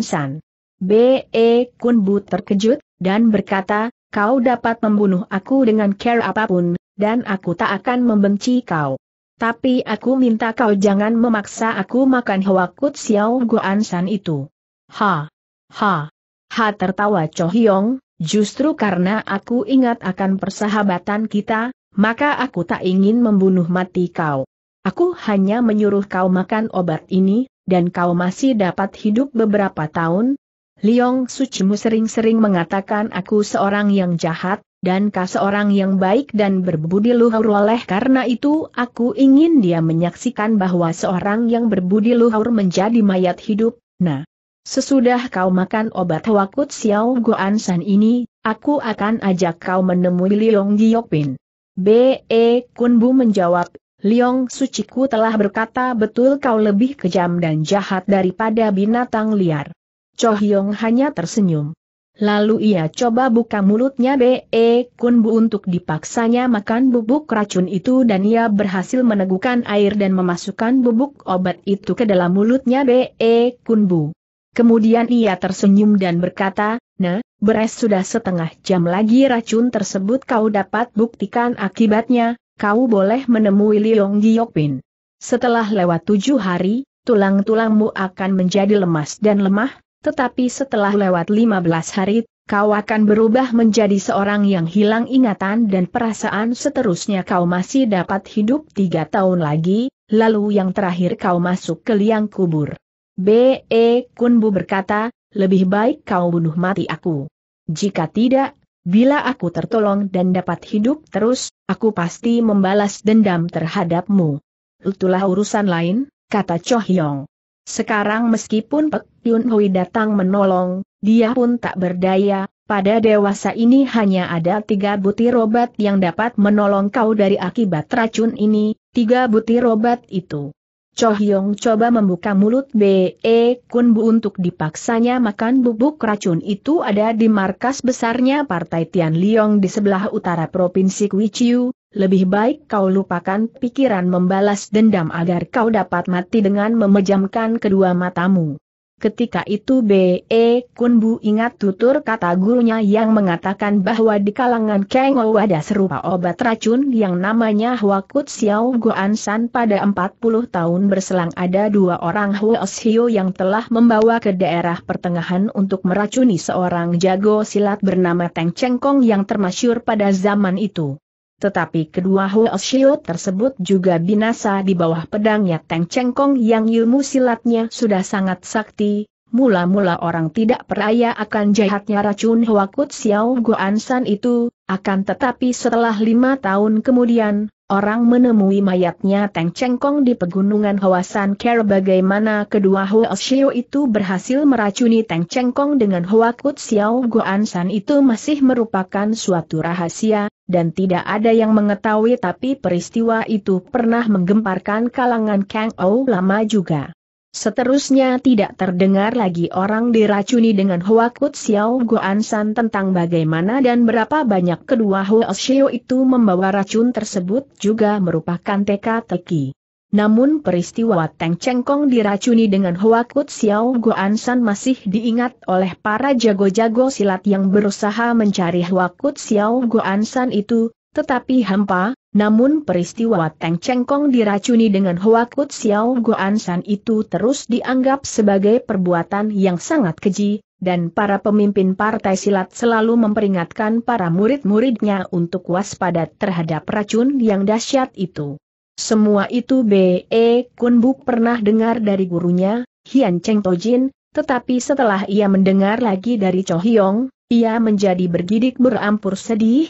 B.E. Kun Bu terkejut, dan berkata, kau dapat membunuh aku dengan care apapun, dan aku tak akan membenci kau. Tapi aku minta kau jangan memaksa aku makan Huakut Xiao Guan itu. Ha! Ha! Ha tertawa Cho Hyong, Justru karena aku ingat akan persahabatan kita, maka aku tak ingin membunuh mati kau. Aku hanya menyuruh kau makan obat ini, dan kau masih dapat hidup beberapa tahun. Liong Sucimu sering-sering mengatakan aku seorang yang jahat, dan kau seorang yang baik dan berbudi luhur oleh karena itu aku ingin dia menyaksikan bahwa seorang yang berbudi luhur menjadi mayat hidup, nah. Sesudah kau makan obat wakut Xiao Goan San ini, aku akan ajak kau menemui Liong Giokpin. B.E. Kunbu menjawab, Liong Suciku telah berkata betul kau lebih kejam dan jahat daripada binatang liar. Cho Hyong hanya tersenyum. Lalu ia coba buka mulutnya B.E. Kunbu untuk dipaksanya makan bubuk racun itu dan ia berhasil meneguhkan air dan memasukkan bubuk obat itu ke dalam mulutnya B.E. Kunbu. Kemudian ia tersenyum dan berkata, Nah, beres sudah setengah jam lagi racun tersebut kau dapat buktikan akibatnya, kau boleh menemui Liong Giokpin. Setelah lewat tujuh hari, tulang-tulangmu akan menjadi lemas dan lemah, tetapi setelah lewat lima belas hari, kau akan berubah menjadi seorang yang hilang ingatan dan perasaan seterusnya kau masih dapat hidup tiga tahun lagi, lalu yang terakhir kau masuk ke liang kubur. B.E. Kunbu berkata, lebih baik kau bunuh mati aku. Jika tidak, bila aku tertolong dan dapat hidup terus, aku pasti membalas dendam terhadapmu. Itulah urusan lain, kata Cho Hyong. Sekarang meskipun Pek Yun Hui datang menolong, dia pun tak berdaya, pada dewasa ini hanya ada tiga butir obat yang dapat menolong kau dari akibat racun ini, tiga butir obat itu Cho Hyong coba membuka mulut B.E. Kun Bu untuk dipaksanya makan bubuk racun itu ada di markas besarnya Partai Tian Liong di sebelah utara Provinsi Kuichiu. Lebih baik kau lupakan pikiran membalas dendam agar kau dapat mati dengan memejamkan kedua matamu. Ketika itu B.E. Kunbu ingat tutur kata gurunya yang mengatakan bahwa di kalangan Kang Ou ada serupa obat racun yang namanya Huakut Xiao Goan San pada 40 tahun berselang ada dua orang Huos Hio yang telah membawa ke daerah pertengahan untuk meracuni seorang jago silat bernama Teng Kong yang termasyur pada zaman itu. Tetapi kedua Huo Xiu tersebut juga binasa di bawah pedangnya Teng Chengkong yang ilmu silatnya sudah sangat sakti. Mula-mula orang tidak peraya akan jahatnya racun Huakut Xiao San itu, akan tetapi setelah lima tahun kemudian, orang menemui mayatnya Teng Chengkong di pegunungan Hawasan Care bagaimana kedua Xiu itu berhasil meracuni Teng Chengkong dengan Huakut Xiao San itu masih merupakan suatu rahasia, dan tidak ada yang mengetahui tapi peristiwa itu pernah menggemparkan kalangan Kang Ou lama juga. Seterusnya tidak terdengar lagi orang diracuni dengan Kut Xiao Guansan tentang bagaimana dan berapa banyak kedua Huo Xiao itu membawa racun tersebut juga merupakan teka-teki. Namun peristiwa Teng Cengkong diracuni dengan Hoa Kut Xiao Goan San masih diingat oleh para jago-jago silat yang berusaha mencari Hoa Kut Xiao Goan San itu, tetapi hampa, namun peristiwa Teng Cengkong diracuni dengan Hoa Kut Xiao Goan San itu terus dianggap sebagai perbuatan yang sangat keji, dan para pemimpin partai silat selalu memperingatkan para murid-muridnya untuk waspada terhadap racun yang dahsyat itu. Semua itu B.E. E Kunbu pernah dengar dari gurunya, Hian Cheng Tojin, tetapi setelah ia mendengar lagi dari Cho Hyong, ia menjadi bergidik berampur sedih.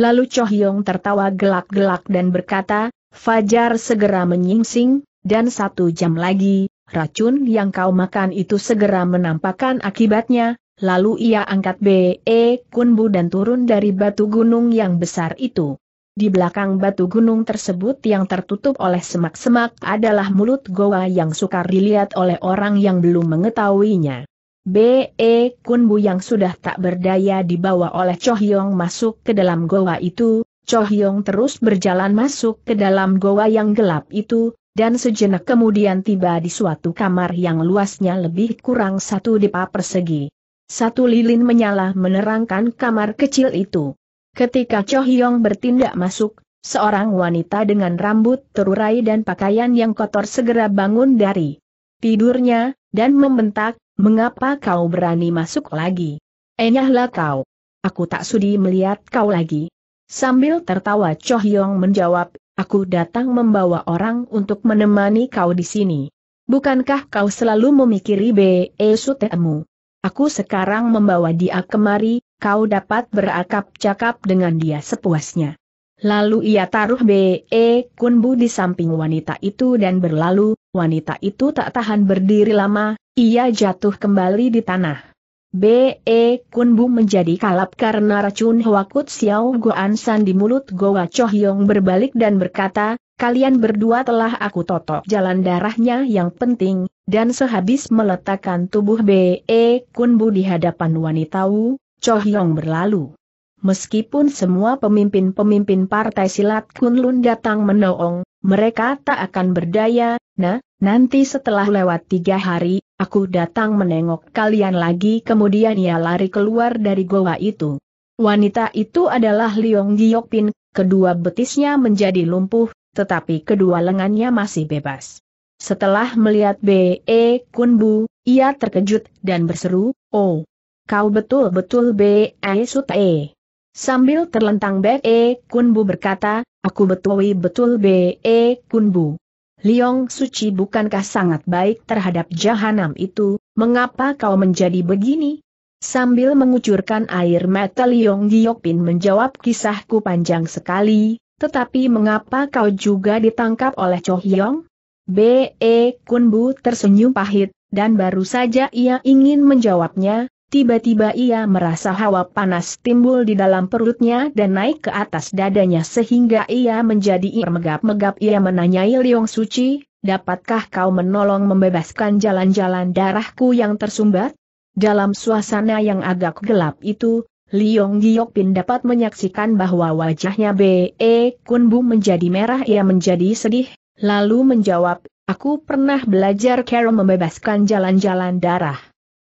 Lalu Cho Hyong tertawa gelak-gelak dan berkata, Fajar segera menyingsing, dan satu jam lagi, racun yang kau makan itu segera menampakkan akibatnya, lalu ia angkat B.E. E Kunbu dan turun dari batu gunung yang besar itu. Di belakang batu gunung tersebut yang tertutup oleh semak-semak adalah mulut goa yang sukar dilihat oleh orang yang belum mengetahuinya. B.E. Kunbu yang sudah tak berdaya dibawa oleh Chohyong masuk ke dalam goa itu, Chohyong terus berjalan masuk ke dalam goa yang gelap itu, dan sejenak kemudian tiba di suatu kamar yang luasnya lebih kurang satu depa persegi. Satu lilin menyala menerangkan kamar kecil itu. Ketika Cho Hyong bertindak masuk, seorang wanita dengan rambut terurai dan pakaian yang kotor segera bangun dari tidurnya, dan membentak, mengapa kau berani masuk lagi? Enyahlah kau. Aku tak sudi melihat kau lagi. Sambil tertawa Cho Hyong menjawab, aku datang membawa orang untuk menemani kau di sini. Bukankah kau selalu memikiri B.E. Sutemu? Aku sekarang membawa dia kemari, kau dapat berakap cakap dengan dia sepuasnya. Lalu ia taruh B.E. Kunbu di samping wanita itu dan berlalu, wanita itu tak tahan berdiri lama, ia jatuh kembali di tanah. B.E. Kunbu menjadi kalap karena racun Hwakut Xiao Goan San di mulut Goa Chohyong berbalik dan berkata, kalian berdua telah aku totok jalan darahnya yang penting, dan sehabis meletakkan tubuh B.E. Kunbu di hadapan wanita Wu, Cho Hyong berlalu. Meskipun semua pemimpin-pemimpin partai silat Kunlun datang menoong, mereka tak akan berdaya, nah, nanti setelah lewat tiga hari, aku datang menengok kalian lagi kemudian ia lari keluar dari goa itu. Wanita itu adalah Liong Giokpin, kedua betisnya menjadi lumpuh, tetapi kedua lengannya masih bebas. Setelah melihat B.E. Kunbu, ia terkejut dan berseru, Oh, Kau betul-betul B.E. Sute. Sambil terlentang B.E. E Kunbu berkata, aku betul-betul B.E. E Kunbu. Liong Suci bukankah sangat baik terhadap jahanam itu, mengapa kau menjadi begini? Sambil mengucurkan air mata Liong Giokpin menjawab kisahku panjang sekali, tetapi mengapa kau juga ditangkap oleh Cho Hyong? B.E. E Kunbu tersenyum pahit, dan baru saja ia ingin menjawabnya, Tiba-tiba ia merasa hawa panas timbul di dalam perutnya dan naik ke atas dadanya sehingga ia menjadi ir megap-megap ia menanyai Liong Suci, dapatkah kau menolong membebaskan jalan-jalan darahku yang tersumbat? Dalam suasana yang agak gelap itu, Liong Giokpin dapat menyaksikan bahwa wajahnya B.E. E Kunbu menjadi merah ia menjadi sedih, lalu menjawab, aku pernah belajar cara membebaskan jalan-jalan darah.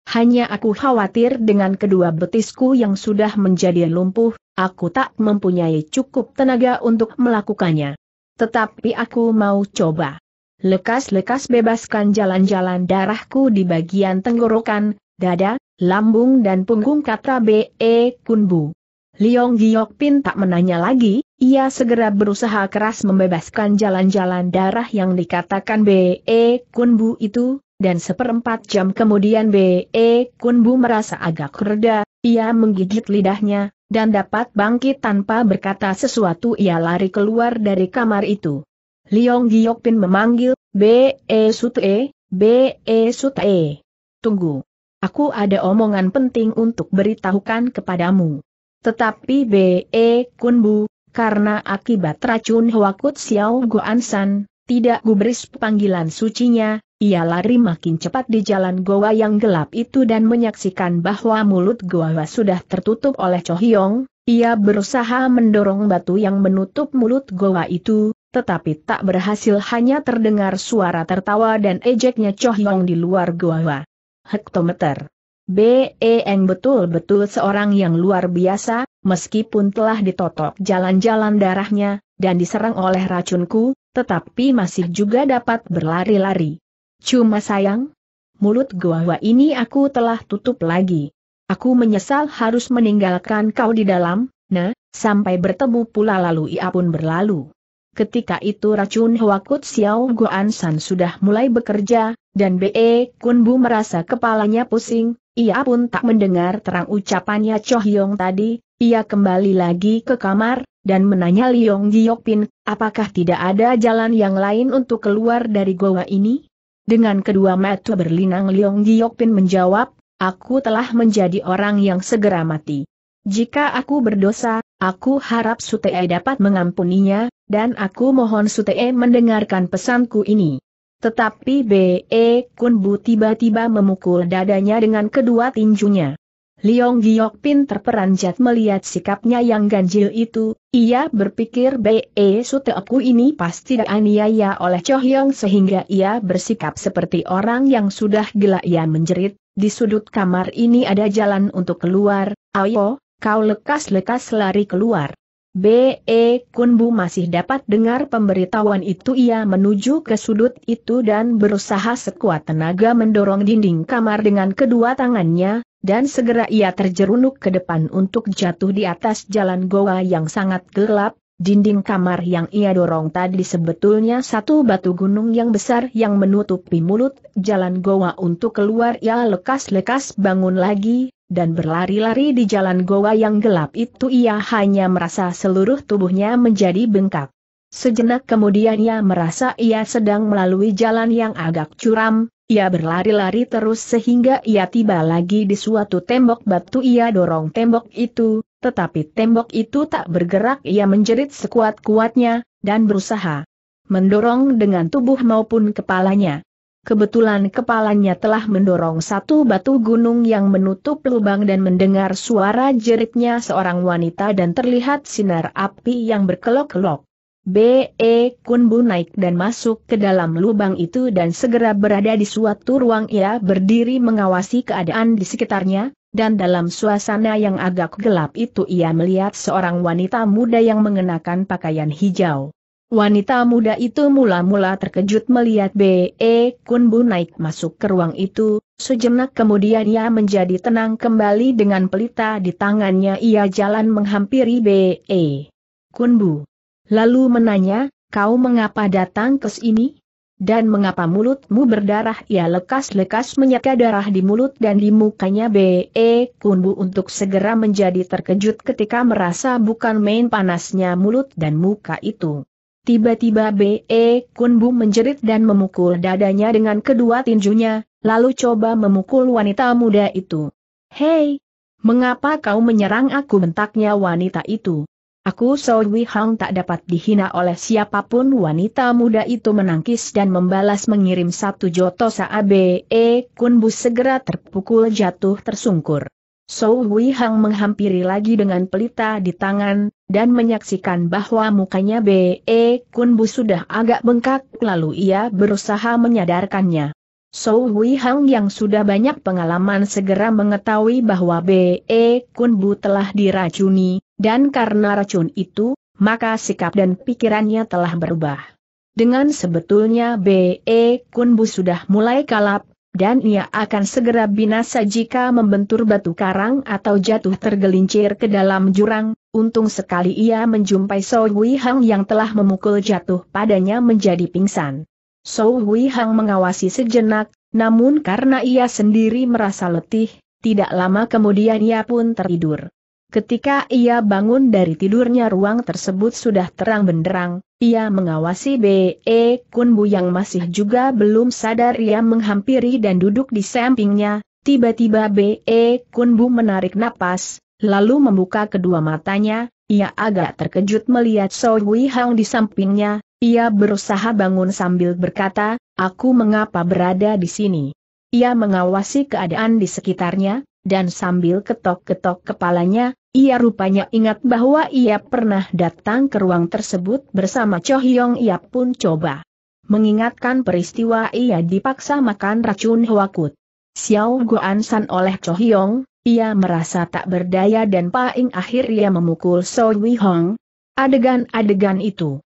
Hanya aku khawatir dengan kedua betisku yang sudah menjadi lumpuh, aku tak mempunyai cukup tenaga untuk melakukannya. Tetapi aku mau coba. Lekas-lekas bebaskan jalan-jalan darahku di bagian tenggorokan, dada, lambung dan punggung kata B.E. Kunbu. Liong Giok Pin tak menanya lagi, ia segera berusaha keras membebaskan jalan-jalan darah yang dikatakan B.E. Kunbu itu, dan seperempat jam kemudian B.E. Kunbu merasa agak reda, ia menggigit lidahnya, dan dapat bangkit tanpa berkata sesuatu ia lari keluar dari kamar itu. Liong Giokpin memanggil, B.E. Sute, B.E. Sute. Tunggu. Aku ada omongan penting untuk beritahukan kepadamu. Tetapi B.E. Kunbu, karena akibat racun Hwakut Xiao Guansan, tidak gubris panggilan sucinya, ia lari makin cepat di jalan goa yang gelap itu dan menyaksikan bahwa mulut goa sudah tertutup oleh Cho Hyong, ia berusaha mendorong batu yang menutup mulut goa itu, tetapi tak berhasil hanya terdengar suara tertawa dan ejeknya Cho Hyong di luar goa. Hektometer. BEN betul-betul seorang yang luar biasa, meskipun telah ditotok jalan-jalan darahnya, dan diserang oleh racunku, tetapi masih juga dapat berlari-lari. Cuma sayang, mulut gua ini aku telah tutup lagi. Aku menyesal harus meninggalkan kau di dalam, nah, sampai bertemu pula lalu ia pun berlalu. Ketika itu racun Hwakut Xiao Guan San sudah mulai bekerja, dan Be Kun Bu merasa kepalanya pusing, ia pun tak mendengar terang ucapannya Cho Hyong tadi, ia kembali lagi ke kamar, dan menanya Liong Pin, apakah tidak ada jalan yang lain untuk keluar dari goa ini? Dengan kedua mata berlinang Leong Giokpin menjawab, aku telah menjadi orang yang segera mati. Jika aku berdosa, aku harap Sutee dapat mengampuninya, dan aku mohon Sutee mendengarkan pesanku ini. Tetapi B.E. Kunbu tiba-tiba memukul dadanya dengan kedua tinjunya. Liong Giok Pin terperanjat melihat sikapnya yang ganjil itu, ia berpikir B.E. Eh, Suteoku ini pasti dianiaya oleh Cho Hyong sehingga ia bersikap seperti orang yang sudah gila ia menjerit, di sudut kamar ini ada jalan untuk keluar, ayo, kau lekas-lekas lari keluar. B.E. Eh, Kunbu masih dapat dengar pemberitahuan itu ia menuju ke sudut itu dan berusaha sekuat tenaga mendorong dinding kamar dengan kedua tangannya, dan segera ia terjerunuk ke depan untuk jatuh di atas jalan goa yang sangat gelap, dinding kamar yang ia dorong tadi sebetulnya satu batu gunung yang besar yang menutupi mulut jalan goa untuk keluar ia lekas-lekas bangun lagi, dan berlari-lari di jalan goa yang gelap itu ia hanya merasa seluruh tubuhnya menjadi bengkak. Sejenak kemudian ia merasa ia sedang melalui jalan yang agak curam, ia berlari-lari terus sehingga ia tiba lagi di suatu tembok batu ia dorong tembok itu, tetapi tembok itu tak bergerak ia menjerit sekuat-kuatnya, dan berusaha mendorong dengan tubuh maupun kepalanya. Kebetulan kepalanya telah mendorong satu batu gunung yang menutup lubang dan mendengar suara jeritnya seorang wanita dan terlihat sinar api yang berkelok-kelok. B.E. Kunbu naik dan masuk ke dalam lubang itu dan segera berada di suatu ruang ia berdiri mengawasi keadaan di sekitarnya, dan dalam suasana yang agak gelap itu ia melihat seorang wanita muda yang mengenakan pakaian hijau. Wanita muda itu mula-mula terkejut melihat B.E. Kunbu naik masuk ke ruang itu, sejenak kemudian ia menjadi tenang kembali dengan pelita di tangannya ia jalan menghampiri B.E. Kunbu. Lalu menanya, kau mengapa datang ke sini? Dan mengapa mulutmu berdarah? Ia lekas-lekas menyeka darah di mulut dan di mukanya B.E. Kunbu untuk segera menjadi terkejut ketika merasa bukan main panasnya mulut dan muka itu. Tiba-tiba B.E. Kunbu menjerit dan memukul dadanya dengan kedua tinjunya, lalu coba memukul wanita muda itu. Hei! Mengapa kau menyerang aku bentaknya wanita itu? Aku Sowi Hang tak dapat dihina oleh siapapun wanita muda itu menangkis dan membalas mengirim satu joto Saabe eh, Kunbus segera terpukul jatuh tersungkur. Sowi Hang menghampiri lagi dengan pelita di tangan, dan menyaksikan bahwa mukanya Be eh, Kunbus sudah agak bengkak lalu ia berusaha menyadarkannya. So Hui Hang yang sudah banyak pengalaman segera mengetahui bahwa B.E. E Kun Bu telah diracuni, dan karena racun itu, maka sikap dan pikirannya telah berubah. Dengan sebetulnya B.E. E Kun Bu sudah mulai kalap, dan ia akan segera binasa jika membentur batu karang atau jatuh tergelincir ke dalam jurang, untung sekali ia menjumpai So Hui Hang yang telah memukul jatuh padanya menjadi pingsan. Sou Hui Hang mengawasi sejenak, namun karena ia sendiri merasa letih, tidak lama kemudian ia pun tertidur. Ketika ia bangun dari tidurnya ruang tersebut sudah terang benderang, ia mengawasi B.E. Kunbu yang masih juga belum sadar ia menghampiri dan duduk di sampingnya, tiba-tiba B.E. Kunbu menarik napas, lalu membuka kedua matanya, ia agak terkejut melihat So Hui Hang di sampingnya, ia berusaha bangun sambil berkata, aku mengapa berada di sini. Ia mengawasi keadaan di sekitarnya, dan sambil ketok-ketok kepalanya, ia rupanya ingat bahwa ia pernah datang ke ruang tersebut bersama Cho Hyong ia pun coba. Mengingatkan peristiwa ia dipaksa makan racun Hwakut. Xiao Guan San oleh Cho Hyong, ia merasa tak berdaya dan paling ia memukul So Wei Hong. Adegan-adegan itu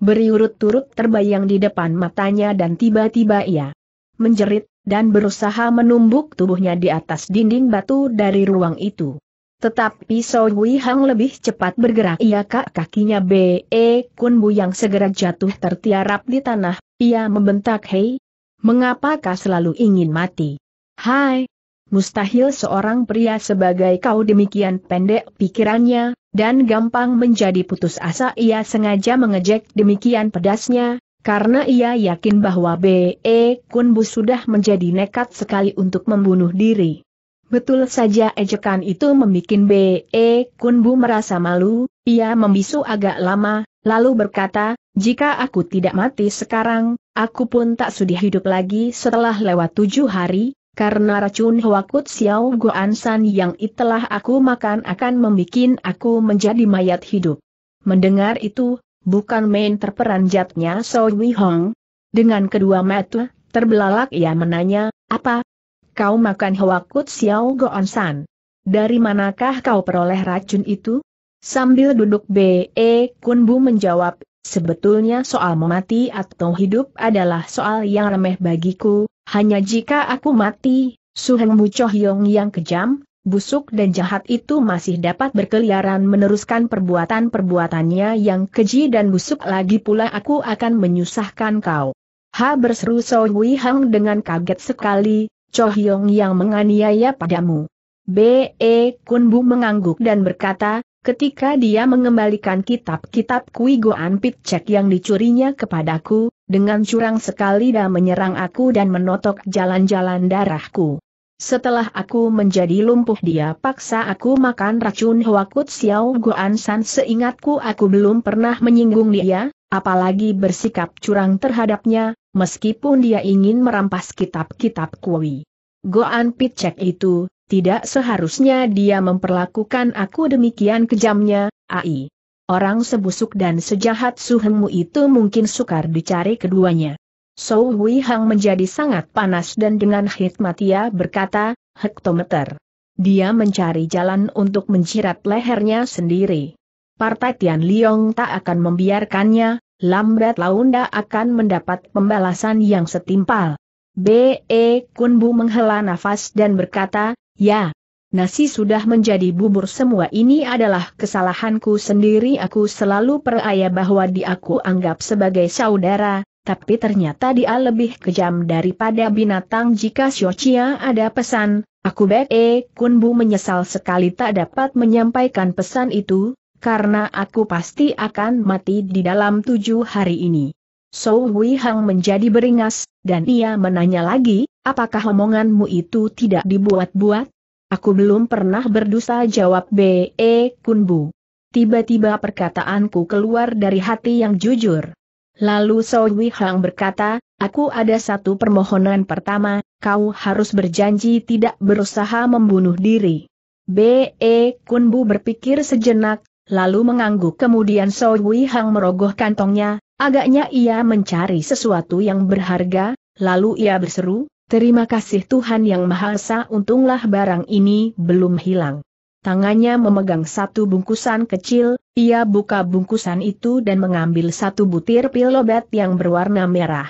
berurut turut terbayang di depan matanya dan tiba-tiba ia menjerit dan berusaha menumbuk tubuhnya di atas dinding batu dari ruang itu. Tetapi So Wei Hong lebih cepat bergerak ia kak kakinya B.E. Kun Bu yang segera jatuh tertiarap di tanah, ia membentak Hei, mengapakah selalu ingin mati? Hai, Mustahil seorang pria sebagai kau demikian pendek pikirannya, dan gampang menjadi putus asa ia sengaja mengejek demikian pedasnya, karena ia yakin bahwa B.E. Kunbu sudah menjadi nekat sekali untuk membunuh diri. Betul saja ejekan itu membuat B.E. Kunbu merasa malu, ia membisu agak lama, lalu berkata, jika aku tidak mati sekarang, aku pun tak sudi hidup lagi setelah lewat tujuh hari, karena racun Hwakut Xiao San yang itelah aku makan akan membuat aku menjadi mayat hidup. Mendengar itu, bukan main terperanjatnya So Wei Hong. Dengan kedua mata, terbelalak ia menanya, apa? Kau makan Hwakut Xiao San. Dari manakah kau peroleh racun itu? Sambil duduk B.E. Kunbu menjawab, Sebetulnya soal mati atau hidup adalah soal yang remeh bagiku, hanya jika aku mati, Suheng Bu Chohyong yang kejam, busuk dan jahat itu masih dapat berkeliaran meneruskan perbuatan-perbuatannya yang keji dan busuk lagi pula aku akan menyusahkan kau. Ha berseru So Hui Hang dengan kaget sekali, Cho yang menganiaya padamu. B.E. Kun Bu mengangguk dan berkata, ketika dia mengembalikan kitab-kitab Kui Goan Pit Cek yang dicurinya kepadaku, dengan curang sekali dan menyerang aku dan menotok jalan-jalan darahku. Setelah aku menjadi lumpuh dia paksa aku makan racun Hwakut Xiao Guan San seingatku aku belum pernah menyinggung dia, apalagi bersikap curang terhadapnya, meskipun dia ingin merampas kitab-kitab kuwi. Goan Picek itu, tidak seharusnya dia memperlakukan aku demikian kejamnya, ai. Orang sebusuk dan sejahat suhemu itu mungkin sukar dicari keduanya. Sou Hui Hang menjadi sangat panas dan dengan hikmat ia berkata, hektometer. Dia mencari jalan untuk mencirat lehernya sendiri. Partai Tian Liong tak akan membiarkannya, lambat launda akan mendapat pembalasan yang setimpal. B.E. Kunbu menghela nafas dan berkata, ya, nasi sudah menjadi bubur semua ini adalah kesalahanku sendiri aku selalu peraya bahwa dia aku anggap sebagai saudara, tapi ternyata dia lebih kejam daripada binatang jika Xiochia ada pesan, aku baik. E Kunbu menyesal sekali tak dapat menyampaikan pesan itu, karena aku pasti akan mati di dalam tujuh hari ini. So Hui Hang menjadi beringas, dan ia menanya lagi, apakah omonganmu itu tidak dibuat-buat? Aku belum pernah berdosa jawab B.E. Kunbu. Tiba-tiba perkataanku keluar dari hati yang jujur. Lalu Sowi Hang berkata, aku ada satu permohonan pertama, kau harus berjanji tidak berusaha membunuh diri. B.E. Kunbu berpikir sejenak, lalu mengangguk kemudian Sowi Hang merogoh kantongnya, agaknya ia mencari sesuatu yang berharga, lalu ia berseru, Terima kasih Tuhan Yang Maha Esa untunglah barang ini belum hilang. Tangannya memegang satu bungkusan kecil, ia buka bungkusan itu dan mengambil satu butir pil obat yang berwarna merah.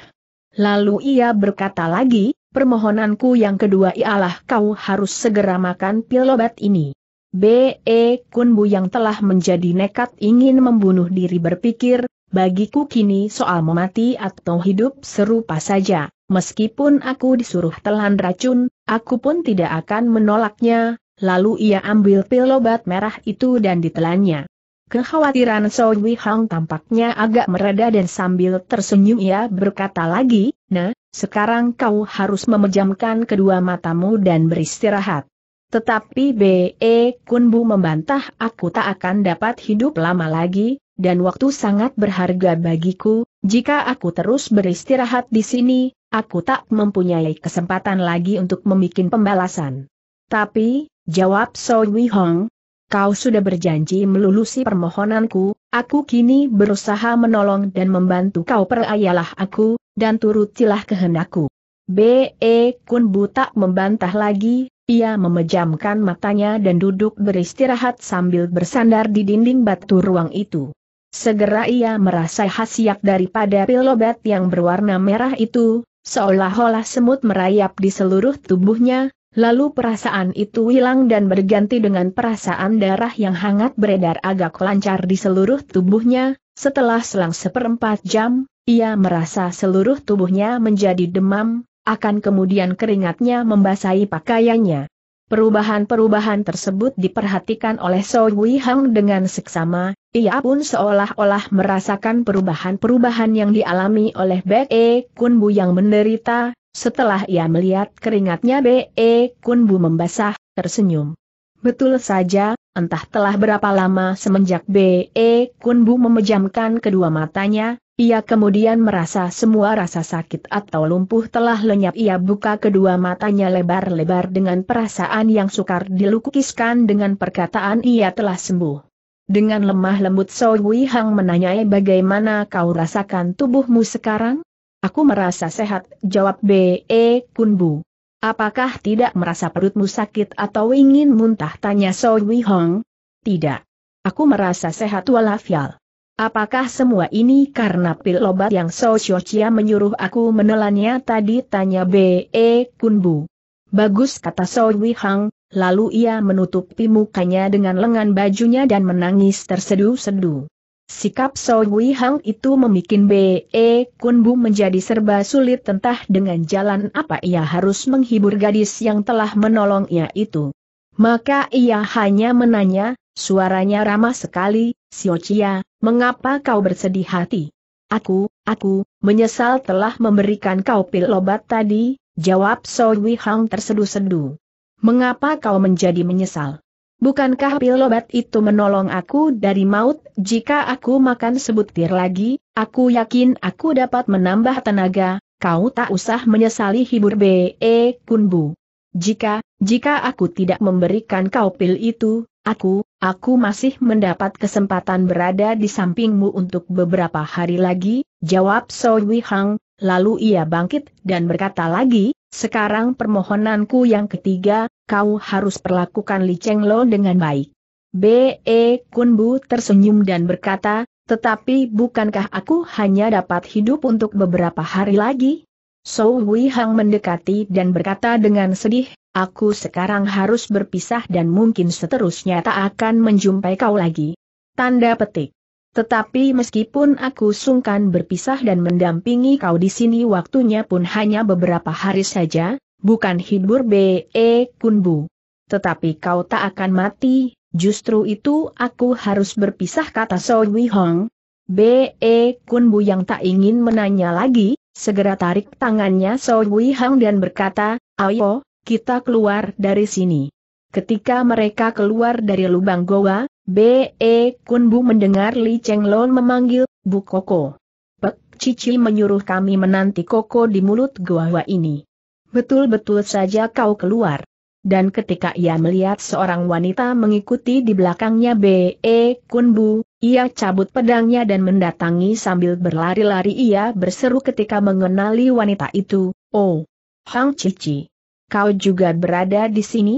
Lalu ia berkata lagi, permohonanku yang kedua ialah kau harus segera makan pil obat ini. B.E. Kunbu yang telah menjadi nekat ingin membunuh diri berpikir, bagiku kini soal mati atau hidup serupa saja, meskipun aku disuruh telan racun, aku pun tidak akan menolaknya, lalu ia ambil pil obat merah itu dan ditelannya. Kekhawatiran Soe Hong tampaknya agak mereda dan sambil tersenyum ia berkata lagi, Nah, sekarang kau harus memejamkan kedua matamu dan beristirahat. Tetapi B.E. Kunbu membantah aku tak akan dapat hidup lama lagi, dan waktu sangat berharga bagiku, jika aku terus beristirahat di sini, aku tak mempunyai kesempatan lagi untuk membuat pembalasan. Tapi, jawab So Wei Hong, kau sudah berjanji melulusi permohonanku, aku kini berusaha menolong dan membantu kau perayalah aku, dan turutilah kehendakku. B.E. Kun tak membantah lagi, ia memejamkan matanya dan duduk beristirahat sambil bersandar di dinding batu ruang itu. Segera ia merasa khasiat daripada pil obat yang berwarna merah itu, seolah-olah semut merayap di seluruh tubuhnya, lalu perasaan itu hilang dan berganti dengan perasaan darah yang hangat beredar agak lancar di seluruh tubuhnya, setelah selang seperempat jam, ia merasa seluruh tubuhnya menjadi demam, akan kemudian keringatnya membasahi pakaiannya. Perubahan-perubahan tersebut diperhatikan oleh So Wei Hang dengan seksama, ia pun seolah-olah merasakan perubahan-perubahan yang dialami oleh Be E Kun Bu yang menderita, setelah ia melihat keringatnya Be E Kun Bu membasah, tersenyum. Betul saja, entah telah berapa lama semenjak B.E. Kun Bu memejamkan kedua matanya, ia kemudian merasa semua rasa sakit atau lumpuh telah lenyap. Ia buka kedua matanya lebar-lebar dengan perasaan yang sukar dilukiskan dengan perkataan ia telah sembuh. Dengan lemah lembut So Wei Hang menanyai bagaimana kau rasakan tubuhmu sekarang? Aku merasa sehat, jawab B.E. Kunbu. Apakah tidak merasa perutmu sakit atau ingin muntah? Tanya So Wei Hang. Tidak. Aku merasa sehat walafial. Apakah semua ini karena pil obat yang So Chia menyuruh aku menelannya tadi tanya B.E. Kunbu. Bagus kata So Hang, lalu ia menutupi mukanya dengan lengan bajunya dan menangis tersedu-sedu. Sikap So Hang itu memikin B.E. Kunbu menjadi serba sulit tentah dengan jalan apa ia harus menghibur gadis yang telah menolongnya itu. Maka ia hanya menanya, suaranya ramah sekali, Chia, mengapa kau bersedih hati? Aku, aku, menyesal telah memberikan kau pil obat tadi, jawab Sowi Hang tersedu-sedu. Mengapa kau menjadi menyesal? Bukankah pil obat itu menolong aku dari maut? Jika aku makan sebutir lagi, aku yakin aku dapat menambah tenaga, kau tak usah menyesali hibur B.E. Kunbu. Jika, jika aku tidak memberikan kau pil itu, aku, aku masih mendapat kesempatan berada di sampingmu untuk beberapa hari lagi, jawab So Hang, lalu ia bangkit dan berkata lagi, sekarang permohonanku yang ketiga, kau harus perlakukan Li Cheng Lo dengan baik. B.E. Kun Bu tersenyum dan berkata, tetapi bukankah aku hanya dapat hidup untuk beberapa hari lagi? So Hang mendekati dan berkata dengan sedih, Aku sekarang harus berpisah dan mungkin seterusnya tak akan menjumpai kau lagi. Tanda petik. Tetapi meskipun aku sungkan berpisah dan mendampingi kau di sini waktunya pun hanya beberapa hari saja, bukan hibur B.E. Kunbu. Tetapi kau tak akan mati, justru itu aku harus berpisah kata So Wi Hong. B.E. Kunbu yang tak ingin menanya lagi, segera tarik tangannya So Wi Hong dan berkata, Ayo, kita keluar dari sini. Ketika mereka keluar dari lubang goa, B.E. Kunbu mendengar Li Chenglon memanggil, Bu Koko. Pek Cici menyuruh kami menanti Koko di mulut goa ini. Betul-betul saja kau keluar. Dan ketika ia melihat seorang wanita mengikuti di belakangnya B.E. Kunbu, ia cabut pedangnya dan mendatangi sambil berlari-lari ia berseru ketika mengenali wanita itu, Oh, Hang Cici kau juga berada di sini?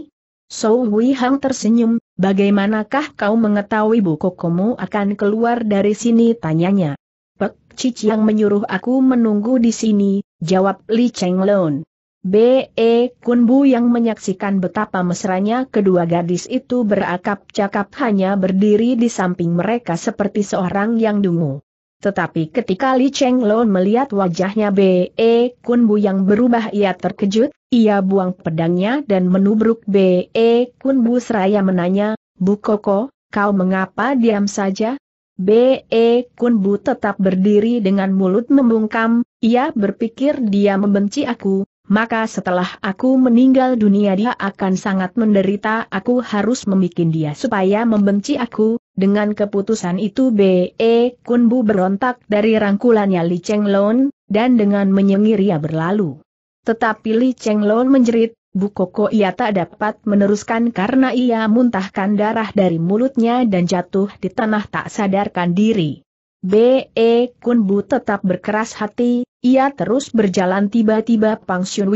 So Wei Hang tersenyum, bagaimanakah kau mengetahui Bu Kokomu akan keluar dari sini tanyanya. Pek Cici yang menyuruh aku menunggu di sini, jawab Li Cheng Lon. B.E. E Kun Bu yang menyaksikan betapa mesranya kedua gadis itu berakap cakap hanya berdiri di samping mereka seperti seorang yang dungu. Tetapi ketika Li Cheng Lo melihat wajahnya B.E. Kun Bu yang berubah ia terkejut, ia buang pedangnya dan menubruk B.E. Kun Bu seraya menanya, Bu Koko, kau mengapa diam saja? B.E. Kun Bu tetap berdiri dengan mulut membungkam, ia berpikir dia membenci aku, maka setelah aku meninggal dunia dia akan sangat menderita aku harus memikin dia supaya membenci aku, dengan keputusan itu B.E. Kunbu berontak dari rangkulannya Li Chenglon, dan dengan menyengir ia berlalu. Tetapi Li Chenglon menjerit, Bu ia tak dapat meneruskan karena ia muntahkan darah dari mulutnya dan jatuh di tanah tak sadarkan diri. B.E. Kunbu tetap berkeras hati, ia terus berjalan tiba-tiba Pang Shun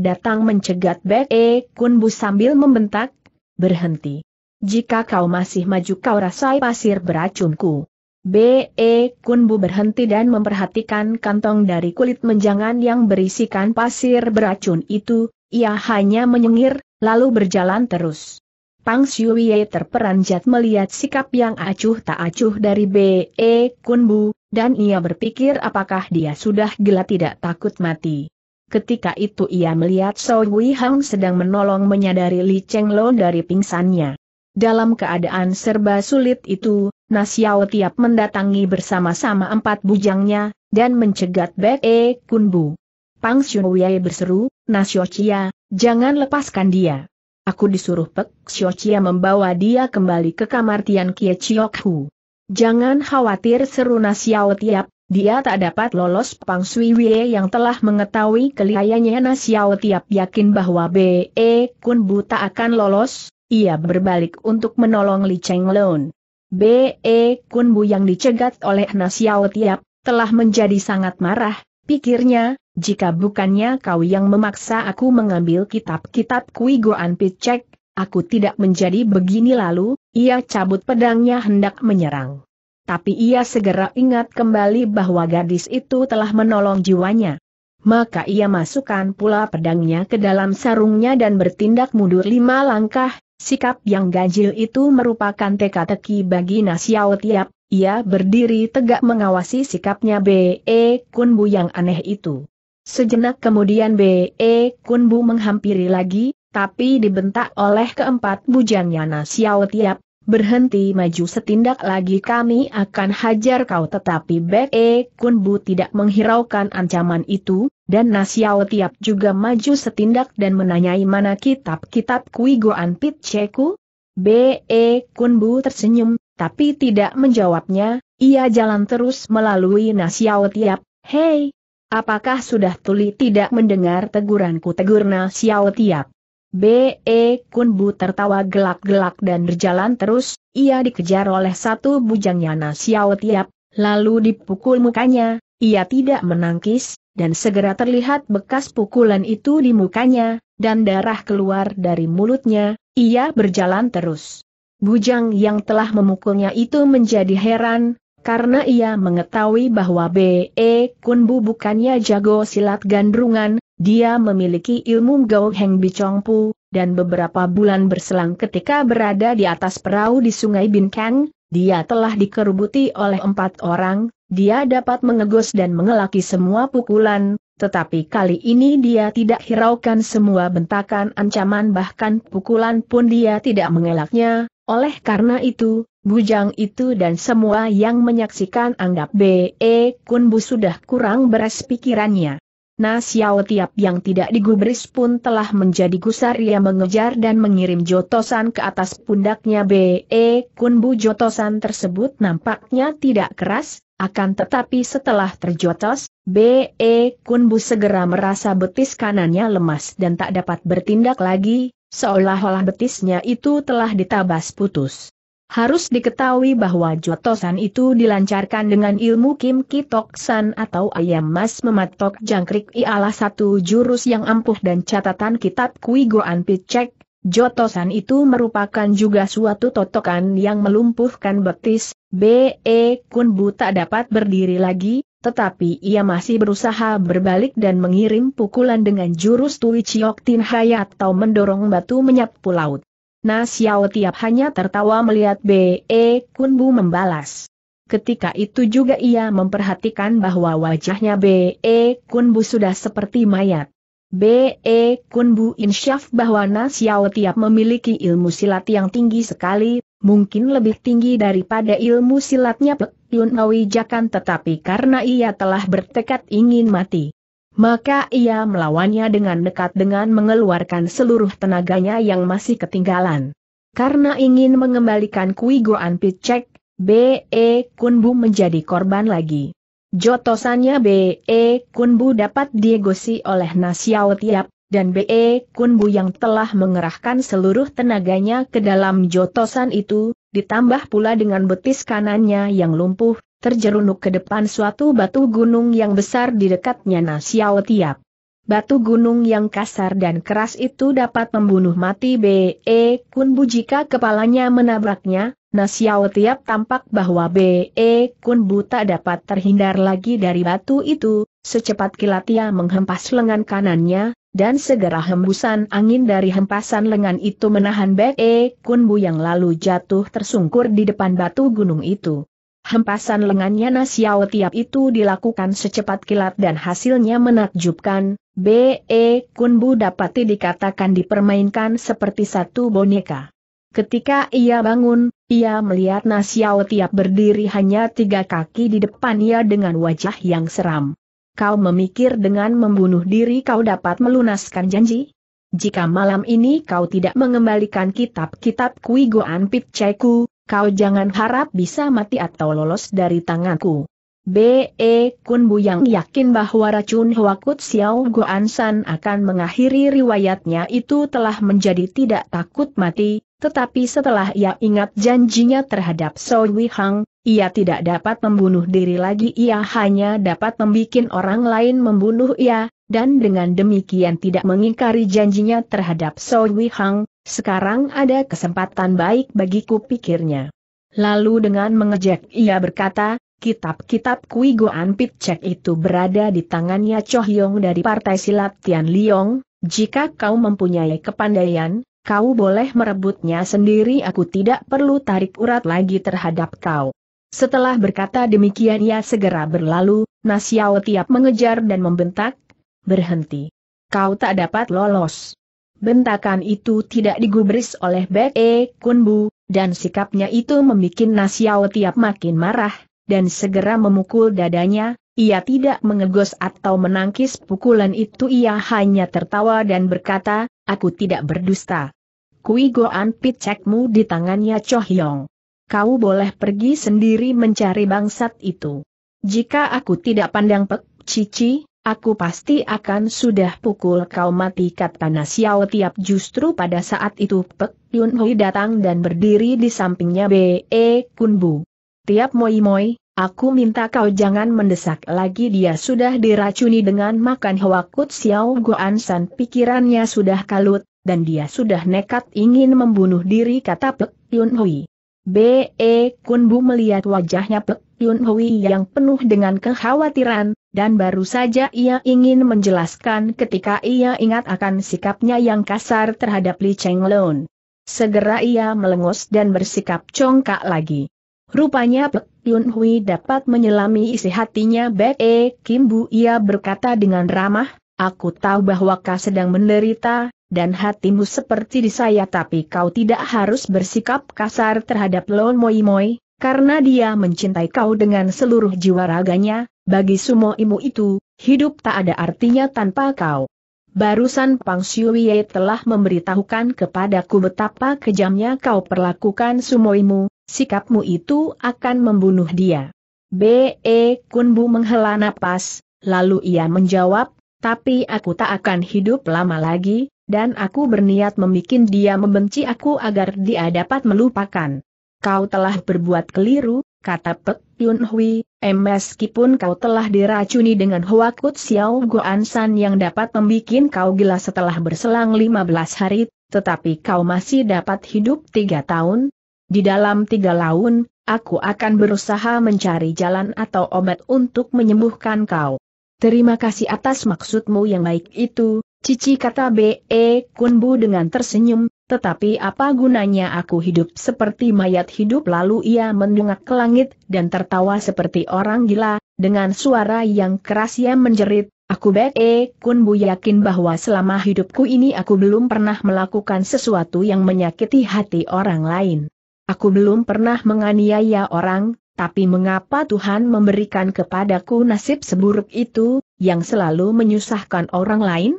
datang mencegat Bek E Kun sambil membentak, berhenti. Jika kau masih maju kau rasai pasir beracunku. B.E. E Kun Bu berhenti dan memperhatikan kantong dari kulit menjangan yang berisikan pasir beracun itu, ia hanya menyengir, lalu berjalan terus. Pang Siuye terperanjat melihat sikap yang acuh tak acuh dari B.E. E Kun Bu, dan ia berpikir apakah dia sudah gila tidak takut mati. Ketika itu ia melihat Soi Wei Hang sedang menolong menyadari Li Cheng Lo dari pingsannya. Dalam keadaan serba sulit itu, Xiao tiap mendatangi bersama-sama empat bujangnya, dan mencegat Bek E Kun Bu. Pang Xiuwei berseru, Xiao Chia, jangan lepaskan dia. Aku disuruh Pek Xiao Chia membawa dia kembali ke kamar Tian Kie Chiok Hu. Jangan khawatir seru Nasiao Tiap, dia tak dapat lolos Pang Sui Wei yang telah mengetahui keliayanya Nasiao Tiap yakin bahwa B.E. Kun tak akan lolos, ia berbalik untuk menolong Li Cheng Lun. B.E. Kun Bu yang dicegat oleh Nasiao Tiap, telah menjadi sangat marah, pikirnya, jika bukannya kau yang memaksa aku mengambil kitab-kitab Kui Goan Picek, aku tidak menjadi begini lalu, ia cabut pedangnya hendak menyerang. Tapi ia segera ingat kembali bahwa gadis itu telah menolong jiwanya. Maka ia masukkan pula pedangnya ke dalam sarungnya dan bertindak mundur lima langkah, sikap yang ganjil itu merupakan teka-teki bagi Nasiao Tiap, ia berdiri tegak mengawasi sikapnya B.E. Kunbu yang aneh itu. Sejenak kemudian B.E. Kunbu menghampiri lagi, tapi dibentak oleh keempat bujangnya Nasiao Tiap, berhenti maju setindak lagi kami akan hajar kau tetapi Bek E Bu tidak menghiraukan ancaman itu, dan Nasiao Tiap juga maju setindak dan menanyai mana kitab-kitab Kui Goan Pit Ceku? B.E. Bu tersenyum, tapi tidak menjawabnya, ia jalan terus melalui Nasiao Tiap, hei, apakah sudah tuli tidak mendengar teguranku tegur Nasiao Tiap? B.E. Kunbu tertawa gelak-gelak dan berjalan terus, ia dikejar oleh satu bujangnya Nasiao Tiap, lalu dipukul mukanya, ia tidak menangkis, dan segera terlihat bekas pukulan itu di mukanya, dan darah keluar dari mulutnya, ia berjalan terus. Bujang yang telah memukulnya itu menjadi heran, karena ia mengetahui bahwa B.E. Kunbu bukannya jago silat gandrungan, dia memiliki ilmu Gao Heng Chong Pu, dan beberapa bulan berselang ketika berada di atas perahu di sungai Bin Kang, dia telah dikerubuti oleh empat orang, dia dapat mengegos dan mengelaki semua pukulan, tetapi kali ini dia tidak hiraukan semua bentakan ancaman bahkan pukulan pun dia tidak mengelaknya, oleh karena itu, bujang itu dan semua yang menyaksikan anggap B.E. Kunbu sudah kurang beres pikirannya. Nah Xiao Tiap yang tidak digubris pun telah menjadi gusar ia mengejar dan mengirim jotosan ke atas pundaknya B.E. E, Kunbu jotosan tersebut nampaknya tidak keras, akan tetapi setelah terjotos, B.E. E, Kunbu segera merasa betis kanannya lemas dan tak dapat bertindak lagi, seolah-olah betisnya itu telah ditabas putus. Harus diketahui bahwa jotosan itu dilancarkan dengan ilmu Kim Kitok San atau ayam mas mematok jangkrik ialah satu jurus yang ampuh dan catatan kitab Kui Goan Picek. Jotosan itu merupakan juga suatu totokan yang melumpuhkan betis, B.E. Kun Bu tak dapat berdiri lagi, tetapi ia masih berusaha berbalik dan mengirim pukulan dengan jurus Tui Chiok Tin Hai atau mendorong batu menyapu laut. Nah Xiao Tiap hanya tertawa melihat B.E. Kunbu membalas. Ketika itu juga ia memperhatikan bahwa wajahnya B.E. Kunbu sudah seperti mayat. B.E. Kunbu insyaf bahwa Na Xiao Tiap memiliki ilmu silat yang tinggi sekali, mungkin lebih tinggi daripada ilmu silatnya Pek Yun Jakan tetapi karena ia telah bertekad ingin mati maka ia melawannya dengan dekat dengan mengeluarkan seluruh tenaganya yang masih ketinggalan. Karena ingin mengembalikan Kui Goan Picek, B.E. E Kunbu menjadi korban lagi. Jotosannya B.E. E Kunbu dapat diegosi oleh Nasiao Tiap, dan B.E. E Kunbu yang telah mengerahkan seluruh tenaganya ke dalam jotosan itu, ditambah pula dengan betis kanannya yang lumpuh, terjerunuk ke depan suatu batu gunung yang besar di dekatnya Nasiao Tiap. Batu gunung yang kasar dan keras itu dapat membunuh mati B.E. Kunbu jika kepalanya menabraknya, Nasiao Tiap tampak bahwa B.E. Kunbu tak dapat terhindar lagi dari batu itu, secepat kilat ia menghempas lengan kanannya, dan segera hembusan angin dari hempasan lengan itu menahan B.E. Kunbu yang lalu jatuh tersungkur di depan batu gunung itu hempasan lengannya Nasiao tiap itu dilakukan secepat kilat dan hasilnya menakjubkan, B.E. Kunbu dapat dikatakan dipermainkan seperti satu boneka. Ketika ia bangun, ia melihat Nasiao tiap berdiri hanya tiga kaki di depannya dengan wajah yang seram. Kau memikir dengan membunuh diri kau dapat melunaskan janji? Jika malam ini kau tidak mengembalikan kitab-kitab Kui Goan pit Ku, Kau jangan harap bisa mati atau lolos dari tanganku. B.E. Kun Bu yang yakin bahwa racun Hwakut Xiao San akan mengakhiri riwayatnya itu telah menjadi tidak takut mati, tetapi setelah ia ingat janjinya terhadap Wei Hang, ia tidak dapat membunuh diri lagi ia hanya dapat membuat orang lain membunuh ia, dan dengan demikian tidak mengingkari janjinya terhadap Wei Hang, sekarang ada kesempatan baik bagiku pikirnya. Lalu dengan mengejek ia berkata, kitab-kitab Kui Goan Pitcek itu berada di tangannya Chohyong dari Partai Silat Tian Liong, jika kau mempunyai kepandaian, kau boleh merebutnya sendiri aku tidak perlu tarik urat lagi terhadap kau. Setelah berkata demikian ia segera berlalu, Nasiao tiap mengejar dan membentak, berhenti. Kau tak dapat lolos. Bentakan itu tidak digubris oleh Bek E eh, Kunbu, dan sikapnya itu membuat Nasiao tiap makin marah, dan segera memukul dadanya, ia tidak mengegos atau menangkis pukulan itu ia hanya tertawa dan berkata, aku tidak berdusta. Kui Goan Picekmu di tangannya Cho Hyong. Kau boleh pergi sendiri mencari bangsat itu. Jika aku tidak pandang pek, cici, aku pasti akan sudah pukul kau mati kata Nasiao tiap justru pada saat itu Pek Yun Hui datang dan berdiri di sampingnya B.E. Kunbu. Tiap moi moi, aku minta kau jangan mendesak lagi dia sudah diracuni dengan makan hawakut. Xiao Guan San pikirannya sudah kalut, dan dia sudah nekat ingin membunuh diri kata Pek Yun Hui. B.E. Kunbu melihat wajahnya Pek Yun Hui yang penuh dengan kekhawatiran, dan baru saja ia ingin menjelaskan ketika ia ingat akan sikapnya yang kasar terhadap Li Chenglun. Segera ia melengus dan bersikap congkak lagi. Rupanya Pek Yun Hui dapat menyelami isi hatinya Bek E Kim Bu ia berkata dengan ramah, aku tahu bahwa kau sedang menderita, dan hatimu seperti di saya tapi kau tidak harus bersikap kasar terhadap Lon Moi Moi, karena dia mencintai kau dengan seluruh jiwa raganya, bagi sumo imu itu, hidup tak ada artinya tanpa kau. Barusan Pang Siuye telah memberitahukan kepadaku betapa kejamnya kau perlakukan sumoimu, sikapmu itu akan membunuh dia. B.E. Kunbu menghela napas, lalu ia menjawab, tapi aku tak akan hidup lama lagi, dan aku berniat membuat dia membenci aku agar dia dapat melupakan. Kau telah berbuat keliru, kata Pek Yun Hui, MS. meskipun kau telah diracuni dengan Huakut Xiao Guan San yang dapat membuat kau gila setelah berselang 15 hari, tetapi kau masih dapat hidup tiga tahun. Di dalam tiga laun, aku akan berusaha mencari jalan atau obat untuk menyembuhkan kau. Terima kasih atas maksudmu yang baik itu, Cici kata B.E. Kunbu dengan tersenyum, tetapi apa gunanya aku hidup seperti mayat hidup lalu ia mendungak ke langit dan tertawa seperti orang gila, dengan suara yang keras ia menjerit, Aku baik, eh, Kun Bu yakin bahwa selama hidupku ini aku belum pernah melakukan sesuatu yang menyakiti hati orang lain. Aku belum pernah menganiaya orang, tapi mengapa Tuhan memberikan kepadaku nasib seburuk itu, yang selalu menyusahkan orang lain?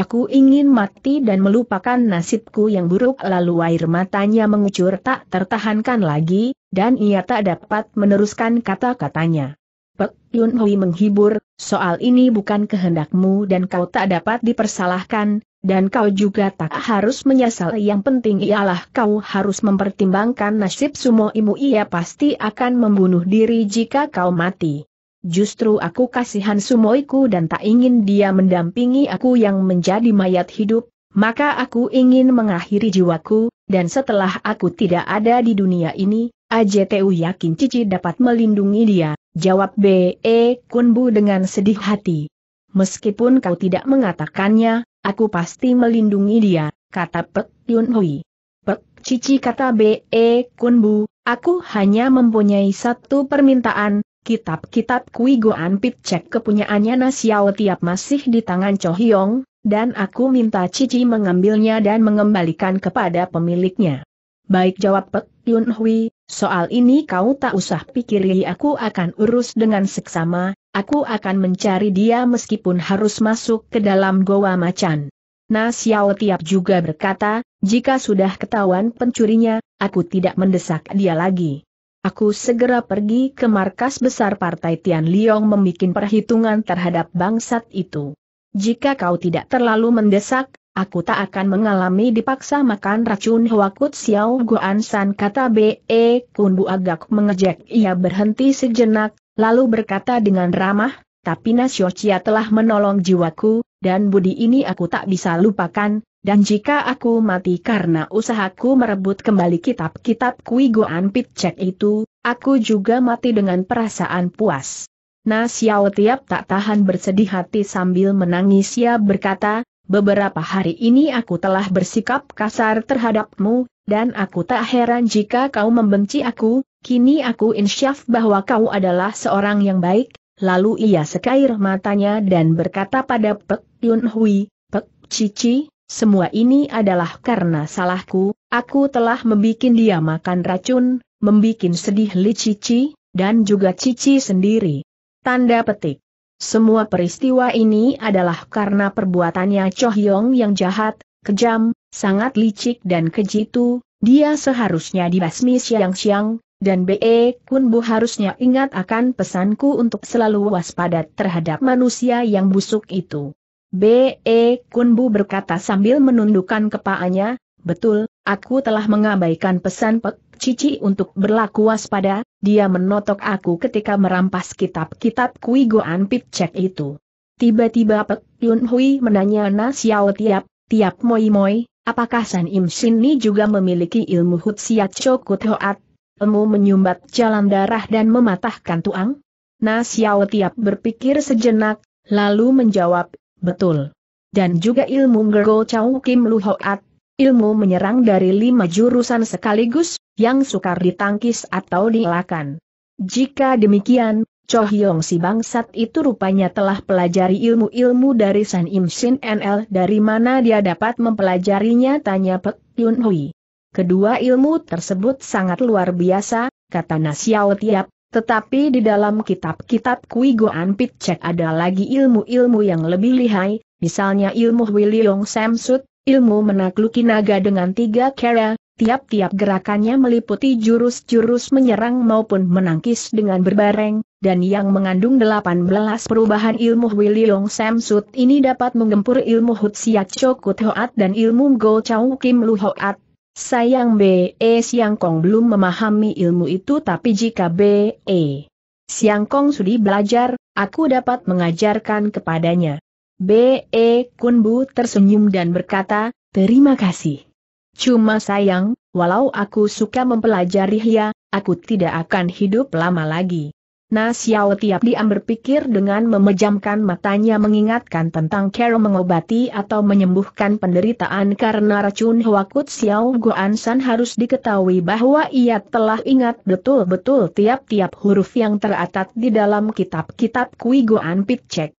Aku ingin mati dan melupakan nasibku yang buruk lalu air matanya mengucur tak tertahankan lagi, dan ia tak dapat meneruskan kata-katanya. Pek Yun Hui menghibur, soal ini bukan kehendakmu dan kau tak dapat dipersalahkan, dan kau juga tak harus menyesal yang penting ialah kau harus mempertimbangkan nasib sumo imu ia pasti akan membunuh diri jika kau mati. Justru aku kasihan sumoiku dan tak ingin dia mendampingi aku yang menjadi mayat hidup, maka aku ingin mengakhiri jiwaku, dan setelah aku tidak ada di dunia ini, AJTU yakin Cici dapat melindungi dia, jawab B.E. E, Kunbu dengan sedih hati. Meskipun kau tidak mengatakannya, aku pasti melindungi dia, kata Pek Yun Hui. Pek Cici kata B.E. E, Kunbu, aku hanya mempunyai satu permintaan, Kitab-kitab Kui Goan cek kepunyaannya Nasiao Tiap masih di tangan Cho Hyong, dan aku minta Cici mengambilnya dan mengembalikan kepada pemiliknya. Baik jawab Pek Yun Hui, soal ini kau tak usah pikiri aku akan urus dengan seksama, aku akan mencari dia meskipun harus masuk ke dalam goa macan. Nasiao Tiap juga berkata, jika sudah ketahuan pencurinya, aku tidak mendesak dia lagi. Aku segera pergi ke markas besar partai Tian Liong membuat perhitungan terhadap bangsat itu. Jika kau tidak terlalu mendesak, aku tak akan mengalami dipaksa makan racun Hwakut Xiao Guan San kata B.E. Kun bu agak mengejek. Ia berhenti sejenak, lalu berkata dengan ramah, tapi Chia telah menolong jiwaku, dan budi ini aku tak bisa lupakan, dan jika aku mati karena usahaku merebut kembali kitab-kitab Kui Goan Pitcek itu, aku juga mati dengan perasaan puas. Nah Xiao tiap tak tahan bersedih hati sambil menangis ia berkata, beberapa hari ini aku telah bersikap kasar terhadapmu, dan aku tak heran jika kau membenci aku, kini aku insyaf bahwa kau adalah seorang yang baik, lalu ia sekair matanya dan berkata pada Pek Yun Hui, Pek Cici, semua ini adalah karena salahku, aku telah membuat dia makan racun, membuat sedih Li Cici, dan juga Cici sendiri. Tanda petik. Semua peristiwa ini adalah karena perbuatannya Chohyong yang jahat, kejam, sangat licik dan keji itu. dia seharusnya dibasmi siang-siang, dan B.E. Kunbu harusnya ingat akan pesanku untuk selalu waspada terhadap manusia yang busuk itu. B.E. Kunbu berkata sambil menundukkan kepalanya, betul, aku telah mengabaikan pesan Pek Cici untuk berlaku waspada, dia menotok aku ketika merampas kitab-kitab Kui Goan Cek itu. Tiba-tiba Pek Yun Hui menanya Na Xiao Tiap, Tiap Moi Moi, apakah San Im Sin Ni juga memiliki ilmu Hut Siat Chokut Hoat? Emu menyumbat jalan darah dan mematahkan tuang? Na Xiao Tiap berpikir sejenak, lalu menjawab, Betul. Dan juga ilmu Ngergo Chau Kim Lu Hoat, ilmu menyerang dari lima jurusan sekaligus, yang sukar ditangkis atau dielakkan. Jika demikian, Cho Hyong si bangsat itu rupanya telah pelajari ilmu-ilmu dari San Im Shin NL dari mana dia dapat mempelajarinya tanya Pek Yun Hui. Kedua ilmu tersebut sangat luar biasa, kata Nasiao Tiap, tetapi di dalam kitab-kitab Kui Goan Pitcek ada lagi ilmu-ilmu yang lebih lihai, misalnya ilmu Wiliong Samsut, ilmu menakluki naga dengan tiga kera, tiap-tiap gerakannya meliputi jurus-jurus menyerang maupun menangkis dengan berbareng, dan yang mengandung 18 perubahan ilmu Wiliong Samsut ini dapat menggempur ilmu Hutsiat Chokut Hoat dan ilmu Go Chow Kim Lu Hoat, Sayang B.E. Siang Kong belum memahami ilmu itu tapi jika B.E. Siang Kong sudi belajar, aku dapat mengajarkan kepadanya. B.E. Kun Bu tersenyum dan berkata, terima kasih. Cuma sayang, walau aku suka mempelajari hia, aku tidak akan hidup lama lagi. Nah Xiao Tiap Diam berpikir dengan memejamkan matanya mengingatkan tentang cara mengobati atau menyembuhkan penderitaan karena racun Hwakut Xiao Guan San harus diketahui bahwa ia telah ingat betul-betul tiap-tiap huruf yang teratat di dalam kitab-kitab Kui Goan Picek.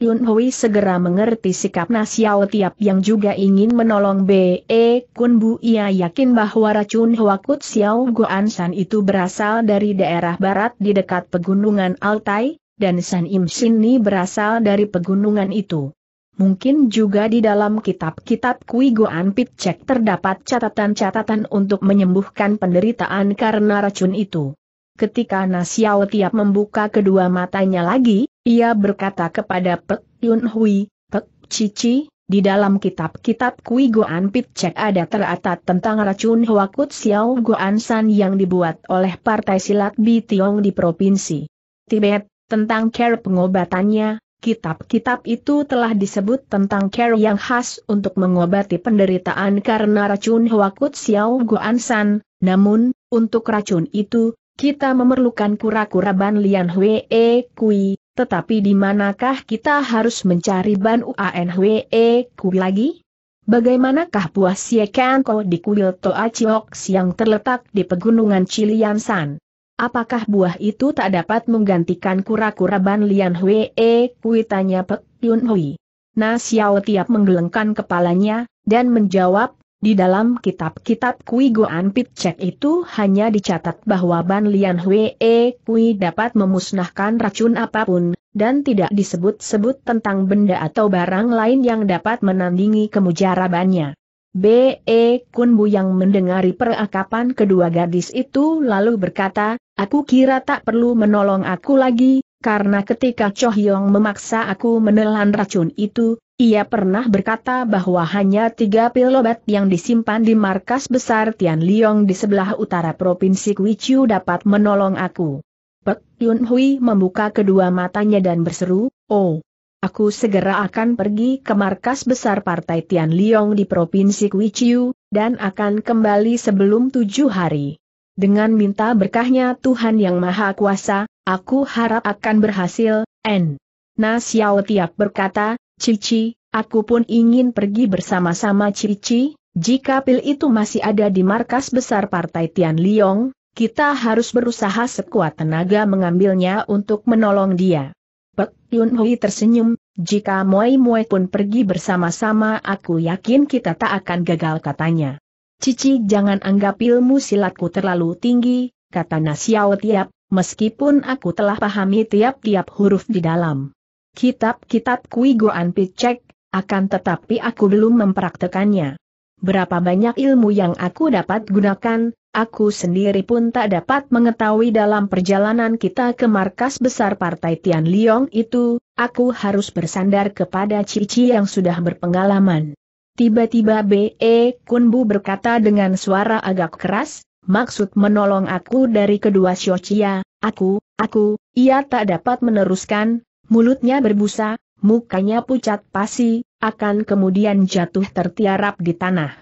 Yun Hui segera mengerti sikap Nasiao Tiap yang juga ingin menolong B.E. E Kun Bu. Ia yakin bahwa racun Huakut Xiao Guansan itu berasal dari daerah barat di dekat pegunungan Altai, dan San Im Sini berasal dari pegunungan itu. Mungkin juga di dalam kitab-kitab Kui Goan Cek terdapat catatan-catatan untuk menyembuhkan penderitaan karena racun itu. Ketika Nasiao Tiap membuka kedua matanya lagi, ia berkata kepada Pek Yun Hui, Pek Cici, di dalam kitab-kitab Kui Goan pit Cek ada terata tentang racun Huakut Xiao Goan San yang dibuat oleh Partai Silat Bi Tiong di Provinsi Tibet, tentang care pengobatannya, Kitab-kitab itu telah disebut tentang care yang khas untuk mengobati penderitaan karena racun Hwakut Xiao San. namun, untuk racun itu, kita memerlukan kura-kura Ban Lian Hwe e Kui, tetapi di manakah kita harus mencari Ban Uanhwe Kui lagi? Bagaimanakah buah Siekanko di kuil Toa Chiok yang terletak di pegunungan Chiliansan? Apakah buah itu tak dapat menggantikan kura-kura Ban Lian Hwe E Kui Pek Yun Hui? Na Xiao tiap menggelengkan kepalanya, dan menjawab, di dalam kitab-kitab Kui Goan Pitcek itu hanya dicatat bahwa Ban Lian Hwe e Kui dapat memusnahkan racun apapun, dan tidak disebut-sebut tentang benda atau barang lain yang dapat menandingi kemujarabannya. B.E. Kunbu yang mendengari perakapan kedua gadis itu lalu berkata, aku kira tak perlu menolong aku lagi, karena ketika Cho Hyong memaksa aku menelan racun itu, ia pernah berkata bahwa hanya tiga pil obat yang disimpan di markas besar Tian Liong di sebelah utara Provinsi Kuichu dapat menolong aku. Pek Yun Hui membuka kedua matanya dan berseru, Oh, aku segera akan pergi ke markas besar Partai Tian Liong di Provinsi Kuichu, dan akan kembali sebelum tujuh hari. Dengan minta berkahnya Tuhan Yang Maha Kuasa, Aku harap akan berhasil, N. Nasiao tiap berkata, Cici, aku pun ingin pergi bersama-sama Cici, jika pil itu masih ada di markas besar Partai Tian Liong, kita harus berusaha sekuat tenaga mengambilnya untuk menolong dia. Pek Yun Hui tersenyum, jika Moi Moi pun pergi bersama-sama aku yakin kita tak akan gagal katanya. Cici jangan anggap ilmu silatku terlalu tinggi, kata Nasiao Tiap, meskipun aku telah pahami tiap-tiap huruf di dalam kitab-kitab Kui Goan Picek, akan tetapi aku belum mempraktekannya. Berapa banyak ilmu yang aku dapat gunakan, aku sendiri pun tak dapat mengetahui dalam perjalanan kita ke markas besar Partai Tian Liong itu, aku harus bersandar kepada Cici yang sudah berpengalaman. Tiba-tiba B.E. Kunbu berkata dengan suara agak keras, maksud menolong aku dari kedua Siocia, aku, aku, ia tak dapat meneruskan, mulutnya berbusa, mukanya pucat pasi, akan kemudian jatuh tertiarap di tanah.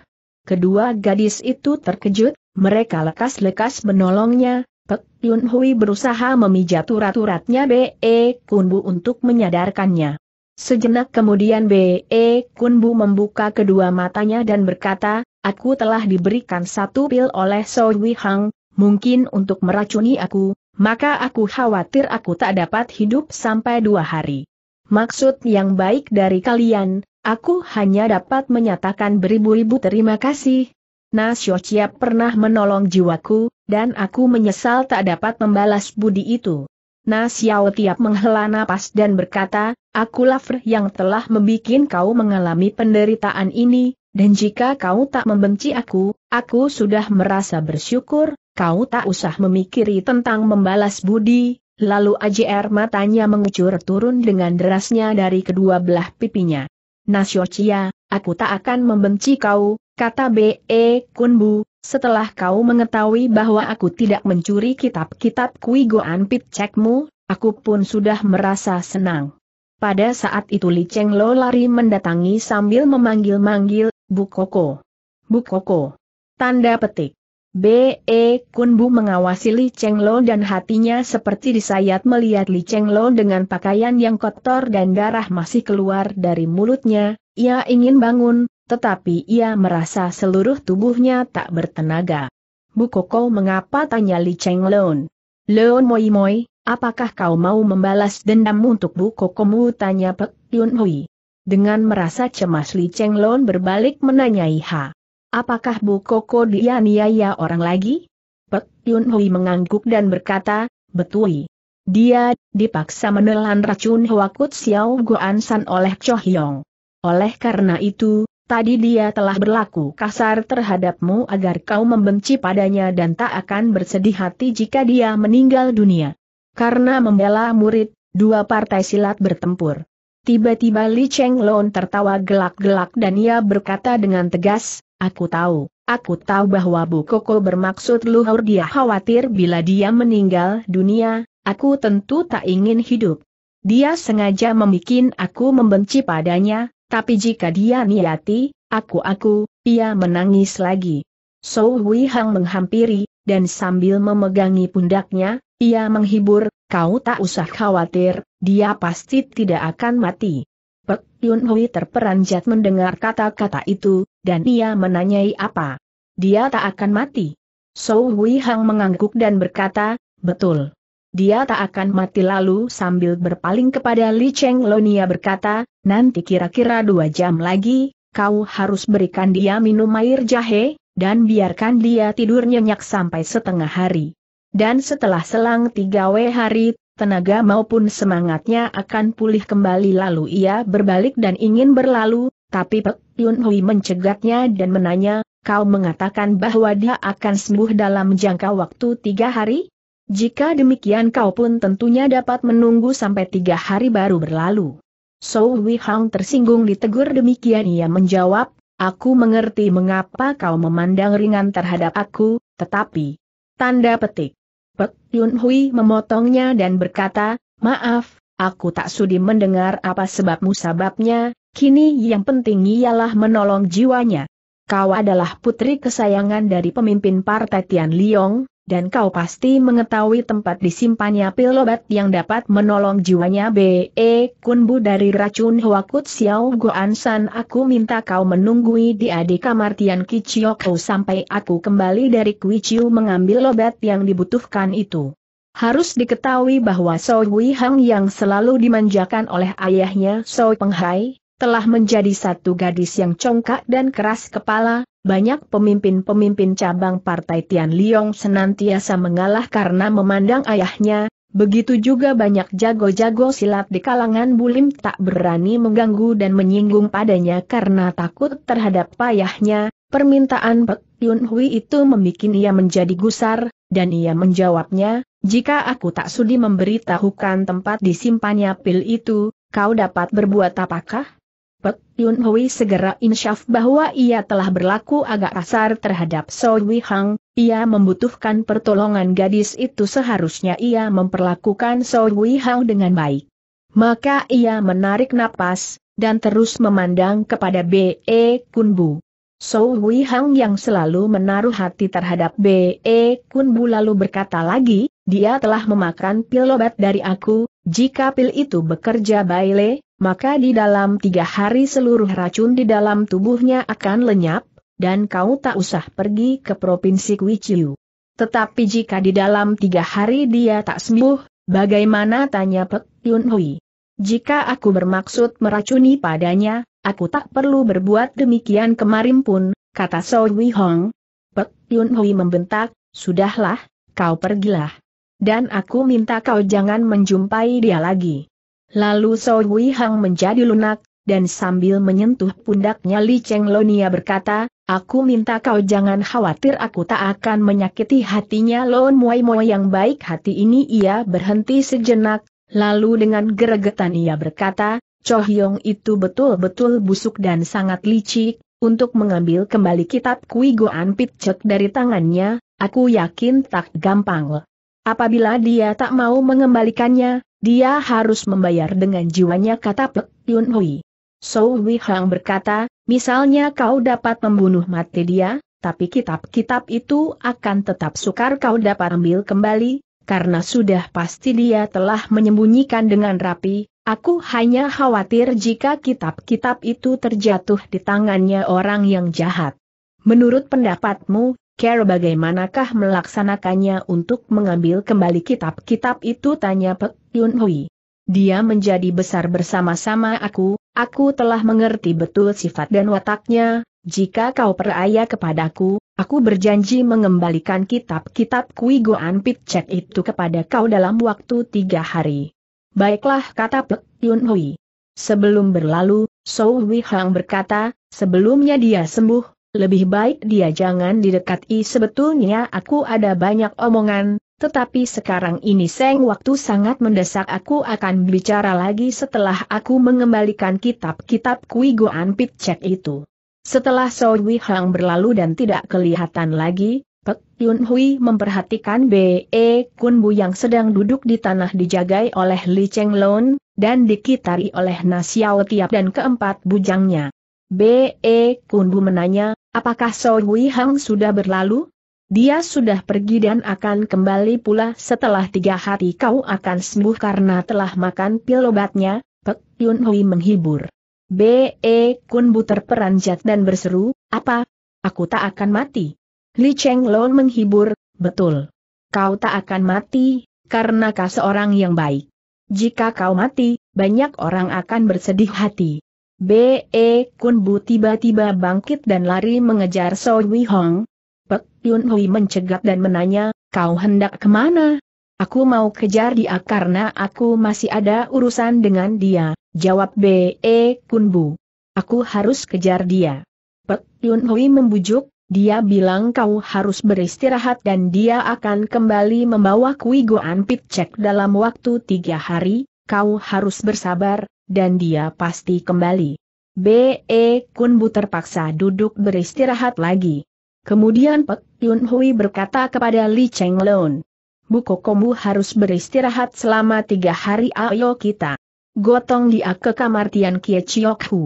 Kedua gadis itu terkejut, mereka lekas-lekas menolongnya, Pek Yun Hui berusaha memijat urat-uratnya B.E. E Kunbu untuk menyadarkannya. Sejenak kemudian B.E. E Kunbu membuka kedua matanya dan berkata, Aku telah diberikan satu pil oleh So Wei Hang, mungkin untuk meracuni aku, maka aku khawatir aku tak dapat hidup sampai dua hari. Maksud yang baik dari kalian, aku hanya dapat menyatakan beribu-ribu terima kasih. Nasio Chiap pernah menolong jiwaku, dan aku menyesal tak dapat membalas budi itu. Xiao tiap menghela napas dan berkata, akulah yang telah membuat kau mengalami penderitaan ini, dan jika kau tak membenci aku, aku sudah merasa bersyukur, kau tak usah memikiri tentang membalas budi, lalu AJR matanya mengucur turun dengan derasnya dari kedua belah pipinya. Nasyocia, aku tak akan membenci kau, kata B.E. Kunbu, setelah kau mengetahui bahwa aku tidak mencuri kitab-kitab Kui Goan Pitcekmu, aku pun sudah merasa senang. Pada saat itu Li Cheng Lo lari mendatangi sambil memanggil-manggil Bukoko. Bukoko. Tanda petik. B.E. Kunbu mengawasi Li Cheng Lo dan hatinya seperti disayat melihat Li Cheng Lo dengan pakaian yang kotor dan darah masih keluar dari mulutnya, ia ingin bangun, tetapi ia merasa seluruh tubuhnya tak bertenaga. Bu Koko mengapa tanya Li Cheng Leon. Leon Moi Moi, apakah kau mau membalas dendam untuk Bu Kokomu tanya Pek Yun Hui. Dengan merasa cemas Li Chenglon berbalik menanyai Ha. Apakah Bu Koko dianiaya orang lagi? Pek Yun Hui mengangguk dan berkata, betui. Dia, dipaksa menelan racun Hwakut Xiao Guan San oleh Cho Hyong. Oleh karena itu, tadi dia telah berlaku kasar terhadapmu agar kau membenci padanya dan tak akan bersedih hati jika dia meninggal dunia. Karena membela murid, dua partai silat bertempur. Tiba-tiba Li Cheng Lon tertawa gelak-gelak dan ia berkata dengan tegas, Aku tahu, aku tahu bahwa Bu Koko bermaksud luhur dia khawatir bila dia meninggal dunia, aku tentu tak ingin hidup. Dia sengaja membuat aku membenci padanya, tapi jika dia niati, aku-aku, ia menangis lagi. So Hui Hang menghampiri, dan sambil memegangi pundaknya, ia menghibur, kau tak usah khawatir, dia pasti tidak akan mati. Pek Yun Hui terperanjat mendengar kata-kata itu, dan ia menanyai apa. Dia tak akan mati. Sou Hui Hang mengangguk dan berkata, betul. Dia tak akan mati lalu sambil berpaling kepada Li Cheng Lonia berkata, nanti kira-kira dua jam lagi, kau harus berikan dia minum air jahe, dan biarkan dia tidur nyenyak sampai setengah hari. Dan setelah selang tiga W hari, tenaga maupun semangatnya akan pulih kembali lalu ia berbalik dan ingin berlalu, tapi Pek Yun Hui mencegatnya dan menanya, kau mengatakan bahwa dia akan sembuh dalam jangka waktu tiga hari? Jika demikian kau pun tentunya dapat menunggu sampai tiga hari baru berlalu. So Hui Hang tersinggung ditegur demikian ia menjawab, aku mengerti mengapa kau memandang ringan terhadap aku, tetapi... Tanda petik. Pek Yun Hui memotongnya dan berkata, maaf, aku tak sudi mendengar apa sebabmu sebabnya, kini yang penting ialah menolong jiwanya. Kau adalah putri kesayangan dari pemimpin partai Tian Liong, dan kau pasti mengetahui tempat disimpannya pil obat yang dapat menolong jiwanya B.E. Kunbu dari racun Huakut Xiao Goan San. Aku minta kau menunggui di adik kamar Tian Kichioku sampai aku kembali dari Kuichiu mengambil obat yang dibutuhkan itu. Harus diketahui bahwa Soi Wei Hang yang selalu dimanjakan oleh ayahnya Soi Penghai, telah menjadi satu gadis yang congkak dan keras kepala, banyak pemimpin-pemimpin cabang partai Tian Liong senantiasa mengalah karena memandang ayahnya, begitu juga banyak jago-jago silat di kalangan Bulim tak berani mengganggu dan menyinggung padanya karena takut terhadap payahnya. permintaan Pek Yun Hui itu membuat ia menjadi gusar, dan ia menjawabnya, jika aku tak sudi memberitahukan tempat disimpannya pil itu, kau dapat berbuat apakah? Pek Yun Hui segera insyaf bahwa ia telah berlaku agak kasar terhadap So Wei Hang, ia membutuhkan pertolongan gadis itu seharusnya ia memperlakukan So Wei Hang dengan baik. Maka ia menarik napas, dan terus memandang kepada B.E. Kunbu. So Wei Hang yang selalu menaruh hati terhadap B.E. Kunbu lalu berkata lagi, dia telah memakan pil obat dari aku, jika pil itu bekerja baile, maka di dalam tiga hari seluruh racun di dalam tubuhnya akan lenyap, dan kau tak usah pergi ke Provinsi Kuiciu. Tetapi jika di dalam tiga hari dia tak sembuh, bagaimana tanya Pek Yun Hui? Jika aku bermaksud meracuni padanya, aku tak perlu berbuat demikian kemarin pun, kata So Wi Hong. Pek Yun Hui membentak, sudahlah, kau pergilah. Dan aku minta kau jangan menjumpai dia lagi. Lalu So Hui Hang menjadi lunak, dan sambil menyentuh pundaknya Li Cheng Lonia berkata, Aku minta kau jangan khawatir aku tak akan menyakiti hatinya Lon Muai Muai yang baik hati ini ia berhenti sejenak, lalu dengan geregetan ia berkata, Cho itu betul-betul busuk dan sangat licik, untuk mengambil kembali kitab Kui Goan chek dari tangannya, aku yakin tak gampang. Apabila dia tak mau mengembalikannya, dia harus membayar dengan jiwanya kata Pek Yun Hui. So Hui Hang berkata, misalnya kau dapat membunuh mati dia, tapi kitab-kitab itu akan tetap sukar kau dapat ambil kembali, karena sudah pasti dia telah menyembunyikan dengan rapi, Aku hanya khawatir jika kitab-kitab itu terjatuh di tangannya orang yang jahat. Menurut pendapatmu, Care bagaimanakah melaksanakannya untuk mengambil kembali kitab-kitab itu tanya Pek Yun Hui. Dia menjadi besar bersama-sama aku, aku telah mengerti betul sifat dan wataknya, jika kau peraya kepadaku, aku berjanji mengembalikan kitab-kitab Kui Goan Cek itu kepada kau dalam waktu tiga hari. Baiklah kata Pek Yun Hui. Sebelum berlalu, Sou Wihang berkata, sebelumnya dia sembuh, lebih baik dia jangan didekati sebetulnya aku ada banyak omongan, tetapi sekarang ini seng waktu sangat mendesak aku akan bicara lagi setelah aku mengembalikan kitab-kitab Kui Goan Pitcek itu. Setelah Sowi Hang berlalu dan tidak kelihatan lagi, Pek Yun Hui memperhatikan B.E. Kun Bu yang sedang duduk di tanah dijagai oleh Li Cheng Lon, dan dikitari oleh Nasiao Tiap dan keempat bujangnya. B.E. Kundu menanya, apakah So Hui Hang sudah berlalu? Dia sudah pergi dan akan kembali pula setelah tiga hari kau akan sembuh karena telah makan pil obatnya, Pek Yun Hui menghibur. B.E. Kunbu terperanjat dan berseru, apa? Aku tak akan mati. Li Cheng Long menghibur, betul. Kau tak akan mati, karena kau seorang yang baik. Jika kau mati, banyak orang akan bersedih hati. B.E. Kunbu tiba-tiba bangkit dan lari mengejar So Wi Hong. Pek Yun Hui mencegat dan menanya, kau hendak kemana? Aku mau kejar dia karena aku masih ada urusan dengan dia, jawab B.E. Kunbu. Aku harus kejar dia. Pek Yun Hui membujuk, dia bilang kau harus beristirahat dan dia akan kembali membawa kui goan cek dalam waktu tiga hari, kau harus bersabar, dan dia pasti kembali. B.E. Kunbu terpaksa duduk beristirahat lagi. Kemudian Pek Yun Hui berkata kepada Li Cheng Lun. Bu Kokomu harus beristirahat selama tiga hari ayo kita. Gotong dia ke kamar Tian Kie Chiok Hu.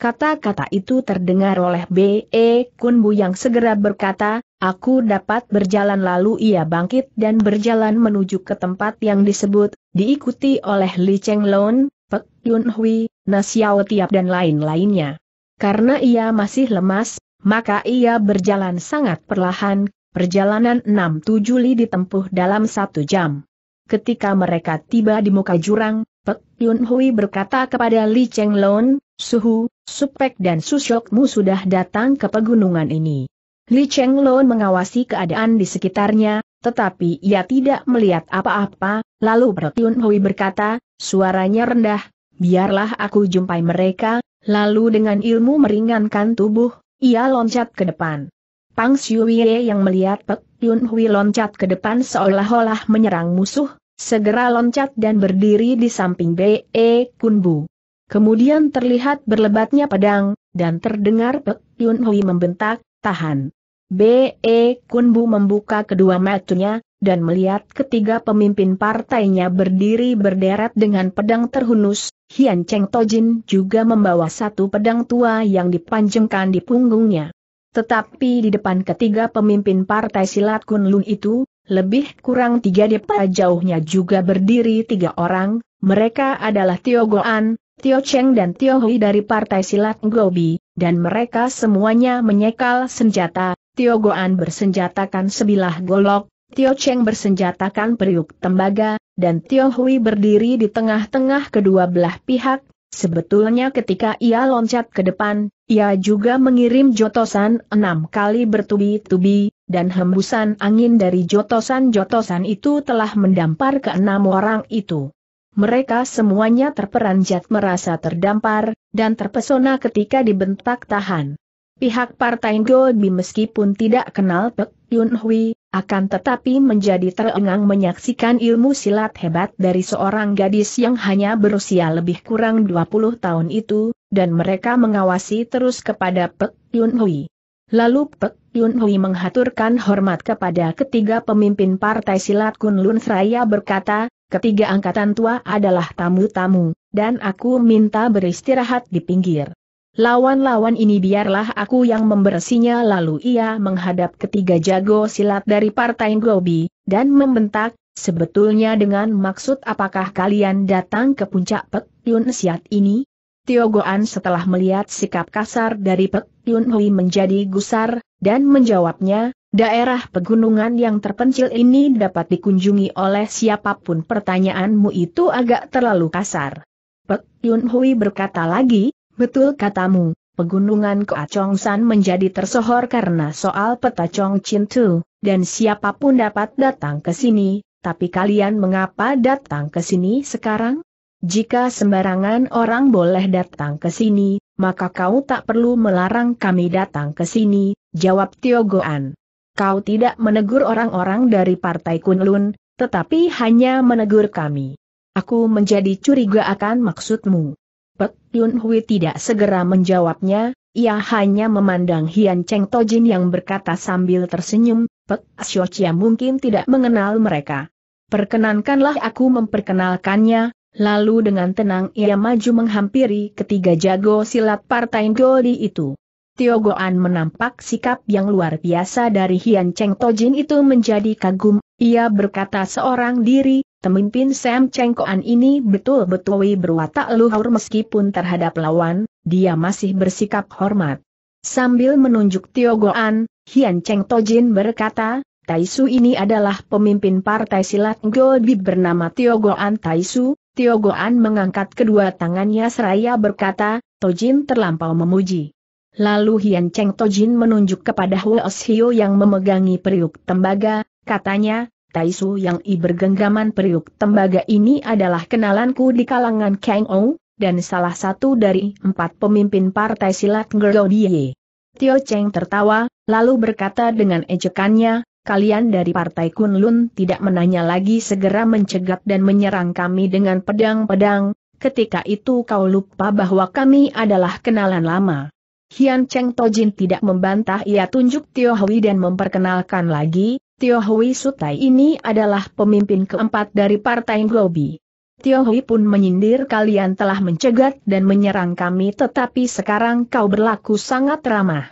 Kata-kata itu terdengar oleh B.E. Kunbu yang segera berkata, aku dapat berjalan lalu ia bangkit dan berjalan menuju ke tempat yang disebut, diikuti oleh Li Cheng Lun, Pek Yun Hui, Nasiao Tiap dan lain-lainnya. Karena ia masih lemas, maka ia berjalan sangat perlahan, perjalanan 6-7 li ditempuh dalam satu jam. Ketika mereka tiba di muka jurang, Pek Yun Hui berkata kepada Li Cheng Lon, Suhu, Supek dan Susyokmu sudah datang ke pegunungan ini. Li Cheng Lon mengawasi keadaan di sekitarnya, tetapi ia tidak melihat apa-apa, lalu Pertiun Hui berkata, suaranya rendah, biarlah aku jumpai mereka, lalu dengan ilmu meringankan tubuh, ia loncat ke depan. Pang Xiuye yang melihat Pek Yun Hui loncat ke depan seolah-olah menyerang musuh, segera loncat dan berdiri di samping Be Kunbu. Kemudian terlihat berlebatnya pedang, dan terdengar Pek Yun Hui membentak, tahan. B.E. Kunbu membuka kedua matunya, dan melihat ketiga pemimpin partainya berdiri berderet dengan pedang terhunus, Hian Cheng Tojin juga membawa satu pedang tua yang dipanjangkan di punggungnya. Tetapi di depan ketiga pemimpin partai silat Kunlun itu, lebih kurang tiga depa jauhnya juga berdiri tiga orang, mereka adalah Tio Goan, Tio Cheng dan Tio Hui dari partai silat Gobi, dan mereka semuanya menyekal senjata, Tio Goan bersenjatakan sebilah golok, Tio Cheng bersenjatakan periuk tembaga, dan Tio Hui berdiri di tengah-tengah kedua belah pihak, Sebetulnya ketika ia loncat ke depan, ia juga mengirim jotosan enam kali bertubi-tubi, dan hembusan angin dari jotosan-jotosan itu telah mendampar ke enam orang itu. Mereka semuanya terperanjat merasa terdampar, dan terpesona ketika dibentak tahan. Pihak Partai Gobi meskipun tidak kenal Pek Yun Hui, akan tetapi menjadi terengang menyaksikan ilmu silat hebat dari seorang gadis yang hanya berusia lebih kurang 20 tahun itu, dan mereka mengawasi terus kepada Pek Yun Hui. Lalu Pek Yun Hui menghaturkan hormat kepada ketiga pemimpin partai silat Kunlun Seraya berkata, ketiga angkatan tua adalah tamu-tamu, dan aku minta beristirahat di pinggir. Lawan-lawan ini biarlah aku yang membersihnya. lalu ia menghadap ketiga jago silat dari partai Gobi, dan membentak, sebetulnya dengan maksud apakah kalian datang ke puncak Pek Yun Siat ini? Tio Goan setelah melihat sikap kasar dari Pek Yun Hui menjadi gusar, dan menjawabnya, daerah pegunungan yang terpencil ini dapat dikunjungi oleh siapapun pertanyaanmu itu agak terlalu kasar. Pek Yun Hui berkata lagi, Betul katamu, pegunungan Keacongsan menjadi tersohor karena soal peta Chin Tu, dan siapapun dapat datang ke sini, tapi kalian mengapa datang ke sini sekarang? Jika sembarangan orang boleh datang ke sini, maka kau tak perlu melarang kami datang ke sini, jawab Tio Goan. Kau tidak menegur orang-orang dari Partai Kunlun, tetapi hanya menegur kami. Aku menjadi curiga akan maksudmu. Pek Yun Hui tidak segera menjawabnya, ia hanya memandang Hian Cheng Tojin yang berkata sambil tersenyum, Pek Xiochia mungkin tidak mengenal mereka. Perkenankanlah aku memperkenalkannya, lalu dengan tenang ia maju menghampiri ketiga jago silat partai Goli itu. Tio menampak sikap yang luar biasa dari Hian Cheng Tojin itu menjadi kagum, ia berkata seorang diri, Temimpin Sam Cengkoan ini betul-betul berwatak luhur meskipun terhadap lawan, dia masih bersikap hormat. Sambil menunjuk Tio Goan, Hian Cheng Tojin berkata, Taisu ini adalah pemimpin partai silat Golbi bernama Tio Goan Taisu, Tio Goan mengangkat kedua tangannya seraya berkata, Tojin terlampau memuji. Lalu Hian Cheng Tojin menunjuk kepada Huo Hio yang memegangi periuk tembaga, katanya, Taisu yang i bergenggaman periuk tembaga ini adalah kenalanku di kalangan Kang Ou, dan salah satu dari empat pemimpin partai silat Ngerodie. Tio Cheng tertawa, lalu berkata dengan ejekannya, kalian dari partai Kunlun tidak menanya lagi segera mencegat dan menyerang kami dengan pedang-pedang, ketika itu kau lupa bahwa kami adalah kenalan lama. Hian Cheng Tojin tidak membantah ia tunjuk Tio Hui dan memperkenalkan lagi, Tio Hui Sutai ini adalah pemimpin keempat dari Partai Globi. Tio Hui pun menyindir kalian telah mencegat dan menyerang kami tetapi sekarang kau berlaku sangat ramah.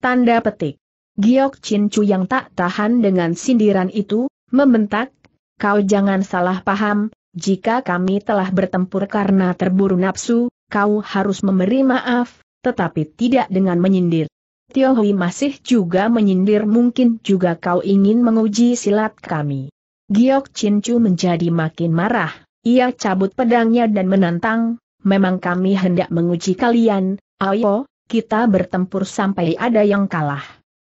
Tanda petik. Giok Chin Chu yang tak tahan dengan sindiran itu, membentak, kau jangan salah paham, jika kami telah bertempur karena terburu nafsu, kau harus memberi maaf, tetapi tidak dengan menyindir. Tio Hui masih juga menyindir mungkin juga kau ingin menguji silat kami. Giok Chin Chu menjadi makin marah, ia cabut pedangnya dan menantang, memang kami hendak menguji kalian, ayo, kita bertempur sampai ada yang kalah.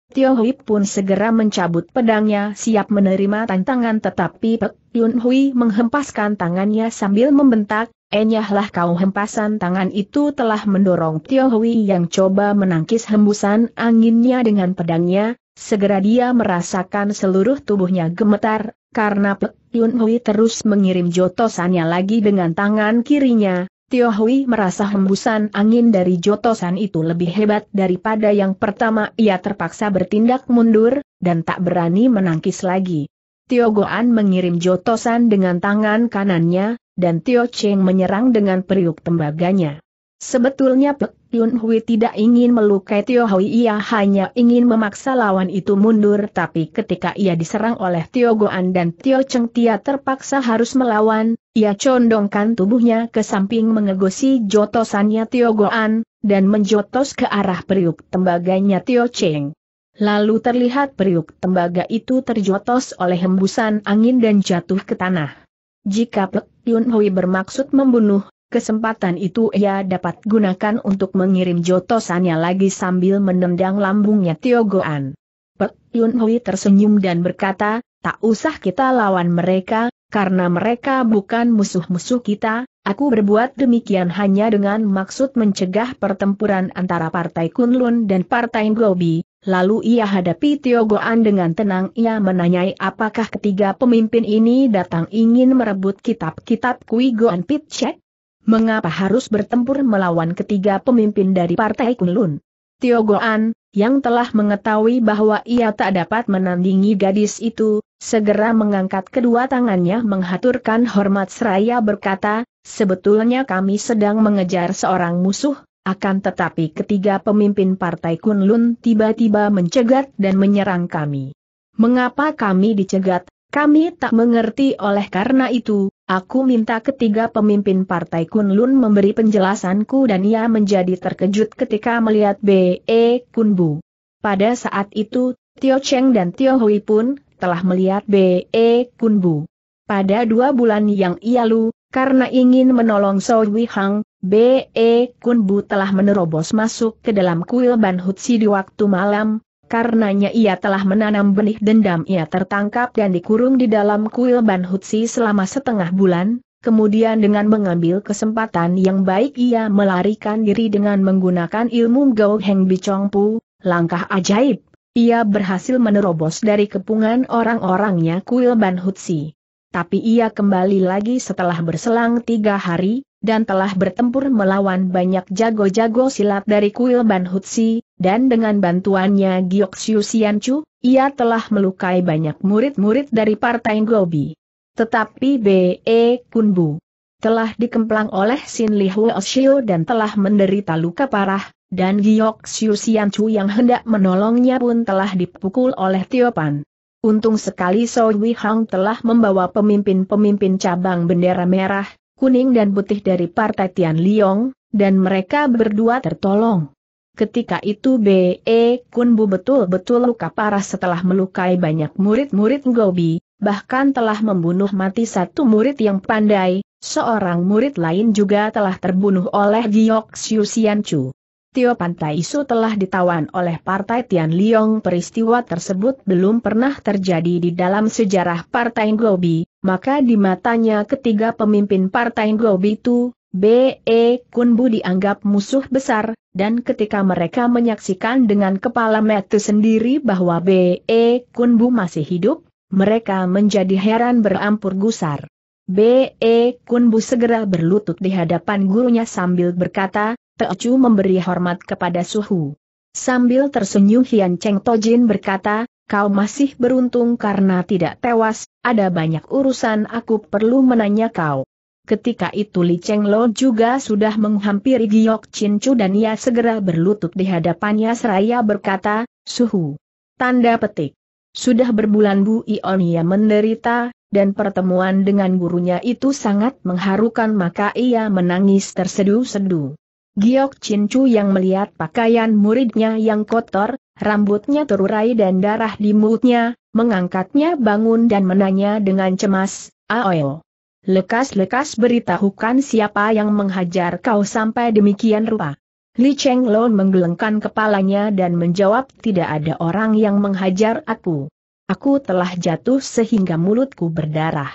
Tio Hui pun segera mencabut pedangnya siap menerima tantangan tetapi Pek Yun Hui menghempaskan tangannya sambil membentak, Enyahlah kau hempasan tangan itu telah mendorong Tio Hui yang coba menangkis hembusan anginnya dengan pedangnya, segera dia merasakan seluruh tubuhnya gemetar, karena Pek Yun Hui terus mengirim jotosannya lagi dengan tangan kirinya. Tio Hui merasa hembusan angin dari jotosan itu lebih hebat daripada yang pertama ia terpaksa bertindak mundur, dan tak berani menangkis lagi. Tio Goan mengirim jotosan dengan tangan kanannya, dan Tio Cheng menyerang dengan periuk tembaganya. Sebetulnya Pek Yun Hui tidak ingin melukai Tio Hui ia hanya ingin memaksa lawan itu mundur tapi ketika ia diserang oleh Tio Goan dan Tio Cheng Tia terpaksa harus melawan, ia condongkan tubuhnya ke samping mengegosi jotosannya Tio Goan, dan menjotos ke arah periuk tembaganya Tio Cheng. Lalu terlihat periuk tembaga itu terjotos oleh hembusan angin dan jatuh ke tanah. Jika Pek Yun Hui bermaksud membunuh, kesempatan itu ia dapat gunakan untuk mengirim jotosannya lagi sambil menendang lambungnya Tio Goan. Pek Yun Hui tersenyum dan berkata, tak usah kita lawan mereka, karena mereka bukan musuh-musuh kita, aku berbuat demikian hanya dengan maksud mencegah pertempuran antara Partai Kunlun dan Partai Gobi, Lalu ia hadapi Tio Goan dengan tenang ia menanyai apakah ketiga pemimpin ini datang ingin merebut kitab-kitab Kui Goan Pitchek? Mengapa harus bertempur melawan ketiga pemimpin dari Partai Kunlun? Tio Goan, yang telah mengetahui bahwa ia tak dapat menandingi gadis itu, segera mengangkat kedua tangannya menghaturkan hormat seraya berkata, sebetulnya kami sedang mengejar seorang musuh, akan tetapi ketiga pemimpin partai Kunlun tiba-tiba mencegat dan menyerang kami. Mengapa kami dicegat? Kami tak mengerti oleh karena itu, aku minta ketiga pemimpin partai Kunlun memberi penjelasanku dan ia menjadi terkejut ketika melihat B.E. Kunbu. Pada saat itu, Tio Cheng dan Tio Hui pun telah melihat B.E. Kunbu. Pada dua bulan yang ia lalu, karena ingin menolong Soi Hang, B.E. Kun Bu telah menerobos masuk ke dalam kuil Ban Hutsi di waktu malam, karenanya ia telah menanam benih dendam ia tertangkap dan dikurung di dalam kuil Ban Hutsi selama setengah bulan, kemudian dengan mengambil kesempatan yang baik ia melarikan diri dengan menggunakan ilmu Gao Heng Chong Pu, langkah ajaib. Ia berhasil menerobos dari kepungan orang-orangnya kuil Ban Hutsi tapi ia kembali lagi setelah berselang tiga hari, dan telah bertempur melawan banyak jago-jago silat dari kuil Ban Hutsi, dan dengan bantuannya Giok Siu Chu, ia telah melukai banyak murid-murid dari Partai Gobi. Tetapi B.E. Kunbu telah dikemplang oleh Sin Li Huo Xiu dan telah menderita luka parah, dan Giok Siu Chu yang hendak menolongnya pun telah dipukul oleh Tiopan. Untung sekali Soe Wei Hang telah membawa pemimpin-pemimpin cabang bendera merah, kuning dan putih dari Partai Tian Liong, dan mereka berdua tertolong. Ketika itu B.E. Kun Bu betul-betul luka parah setelah melukai banyak murid-murid Gobi, bahkan telah membunuh mati satu murid yang pandai, seorang murid lain juga telah terbunuh oleh Giok Xiu Chu. Tio Pantai Isu telah ditawan oleh Partai Tian Liong peristiwa tersebut belum pernah terjadi di dalam sejarah Partai Gobi, maka di matanya ketiga pemimpin Partai Gobi itu, B.E. Kunbu dianggap musuh besar, dan ketika mereka menyaksikan dengan kepala metu sendiri bahwa B.E. Kunbu masih hidup, mereka menjadi heran berampur gusar. B.E. Kunbu segera berlutut di hadapan gurunya sambil berkata, Teocu memberi hormat kepada Suhu. Sambil tersenyum Hian Cheng Tojin berkata, kau masih beruntung karena tidak tewas, ada banyak urusan aku perlu menanya kau. Ketika itu Li Cheng Lo juga sudah menghampiri Giok Chin Chu dan ia segera berlutut di hadapannya seraya berkata, Suhu. Tanda petik. Sudah berbulan Bu Ion ia menderita, dan pertemuan dengan gurunya itu sangat mengharukan maka ia menangis terseduh-seduh. Giok Chin Chu yang melihat pakaian muridnya yang kotor, rambutnya terurai dan darah di mulutnya, mengangkatnya bangun dan menanya dengan cemas, Aoi. Lekas-lekas beritahukan siapa yang menghajar kau sampai demikian rupa. Li Cheng Lon menggelengkan kepalanya dan menjawab tidak ada orang yang menghajar aku. Aku telah jatuh sehingga mulutku berdarah.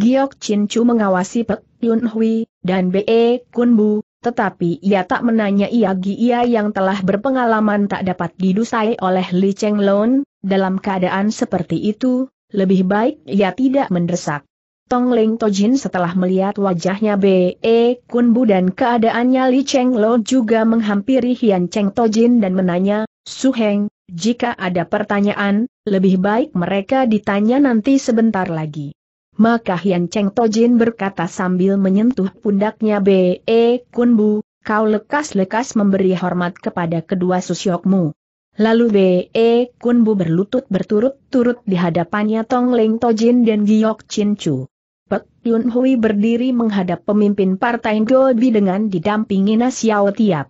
Giok Chin Chu mengawasi Pek Yun Hui, dan Be Kun Bu, tetapi ia tak menanyai gi ia yang telah berpengalaman tak dapat didusai oleh Li Cheng Lon, dalam keadaan seperti itu, lebih baik ia tidak mendesak. Tong Leng Tojin setelah melihat wajahnya B.E. E Kun Bu dan keadaannya Li Cheng Lon juga menghampiri Hian Cheng Tojin dan menanya, Su Heng, jika ada pertanyaan, lebih baik mereka ditanya nanti sebentar lagi. Maka Hian Cheng Tojin berkata sambil menyentuh pundaknya B.E. E, Kunbu, kau lekas-lekas memberi hormat kepada kedua susyokmu. Lalu B.E. E, Kunbu berlutut berturut-turut di hadapannya Tong Leng Tojin dan Giok Chin Chu. Pek Yun Hui berdiri menghadap pemimpin partai Gobi dengan didampingi Nasiao Tiap.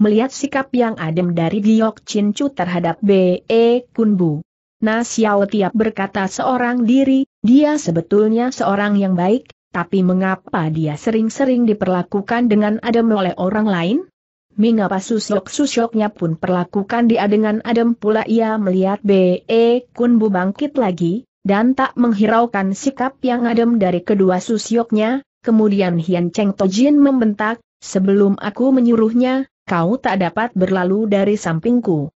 Melihat sikap yang adem dari Giok Chin Chu terhadap B.E. E, Kunbu, Nah, Xiao Tiap berkata seorang diri, dia sebetulnya seorang yang baik, tapi mengapa dia sering-sering diperlakukan dengan adem oleh orang lain? Mengapa susyok-susyoknya pun perlakukan dia dengan adem pula ia melihat B.E. Kunbu bangkit lagi, dan tak menghiraukan sikap yang adem dari kedua susyoknya, kemudian Hian Cheng Tojin membentak, sebelum aku menyuruhnya, kau tak dapat berlalu dari sampingku.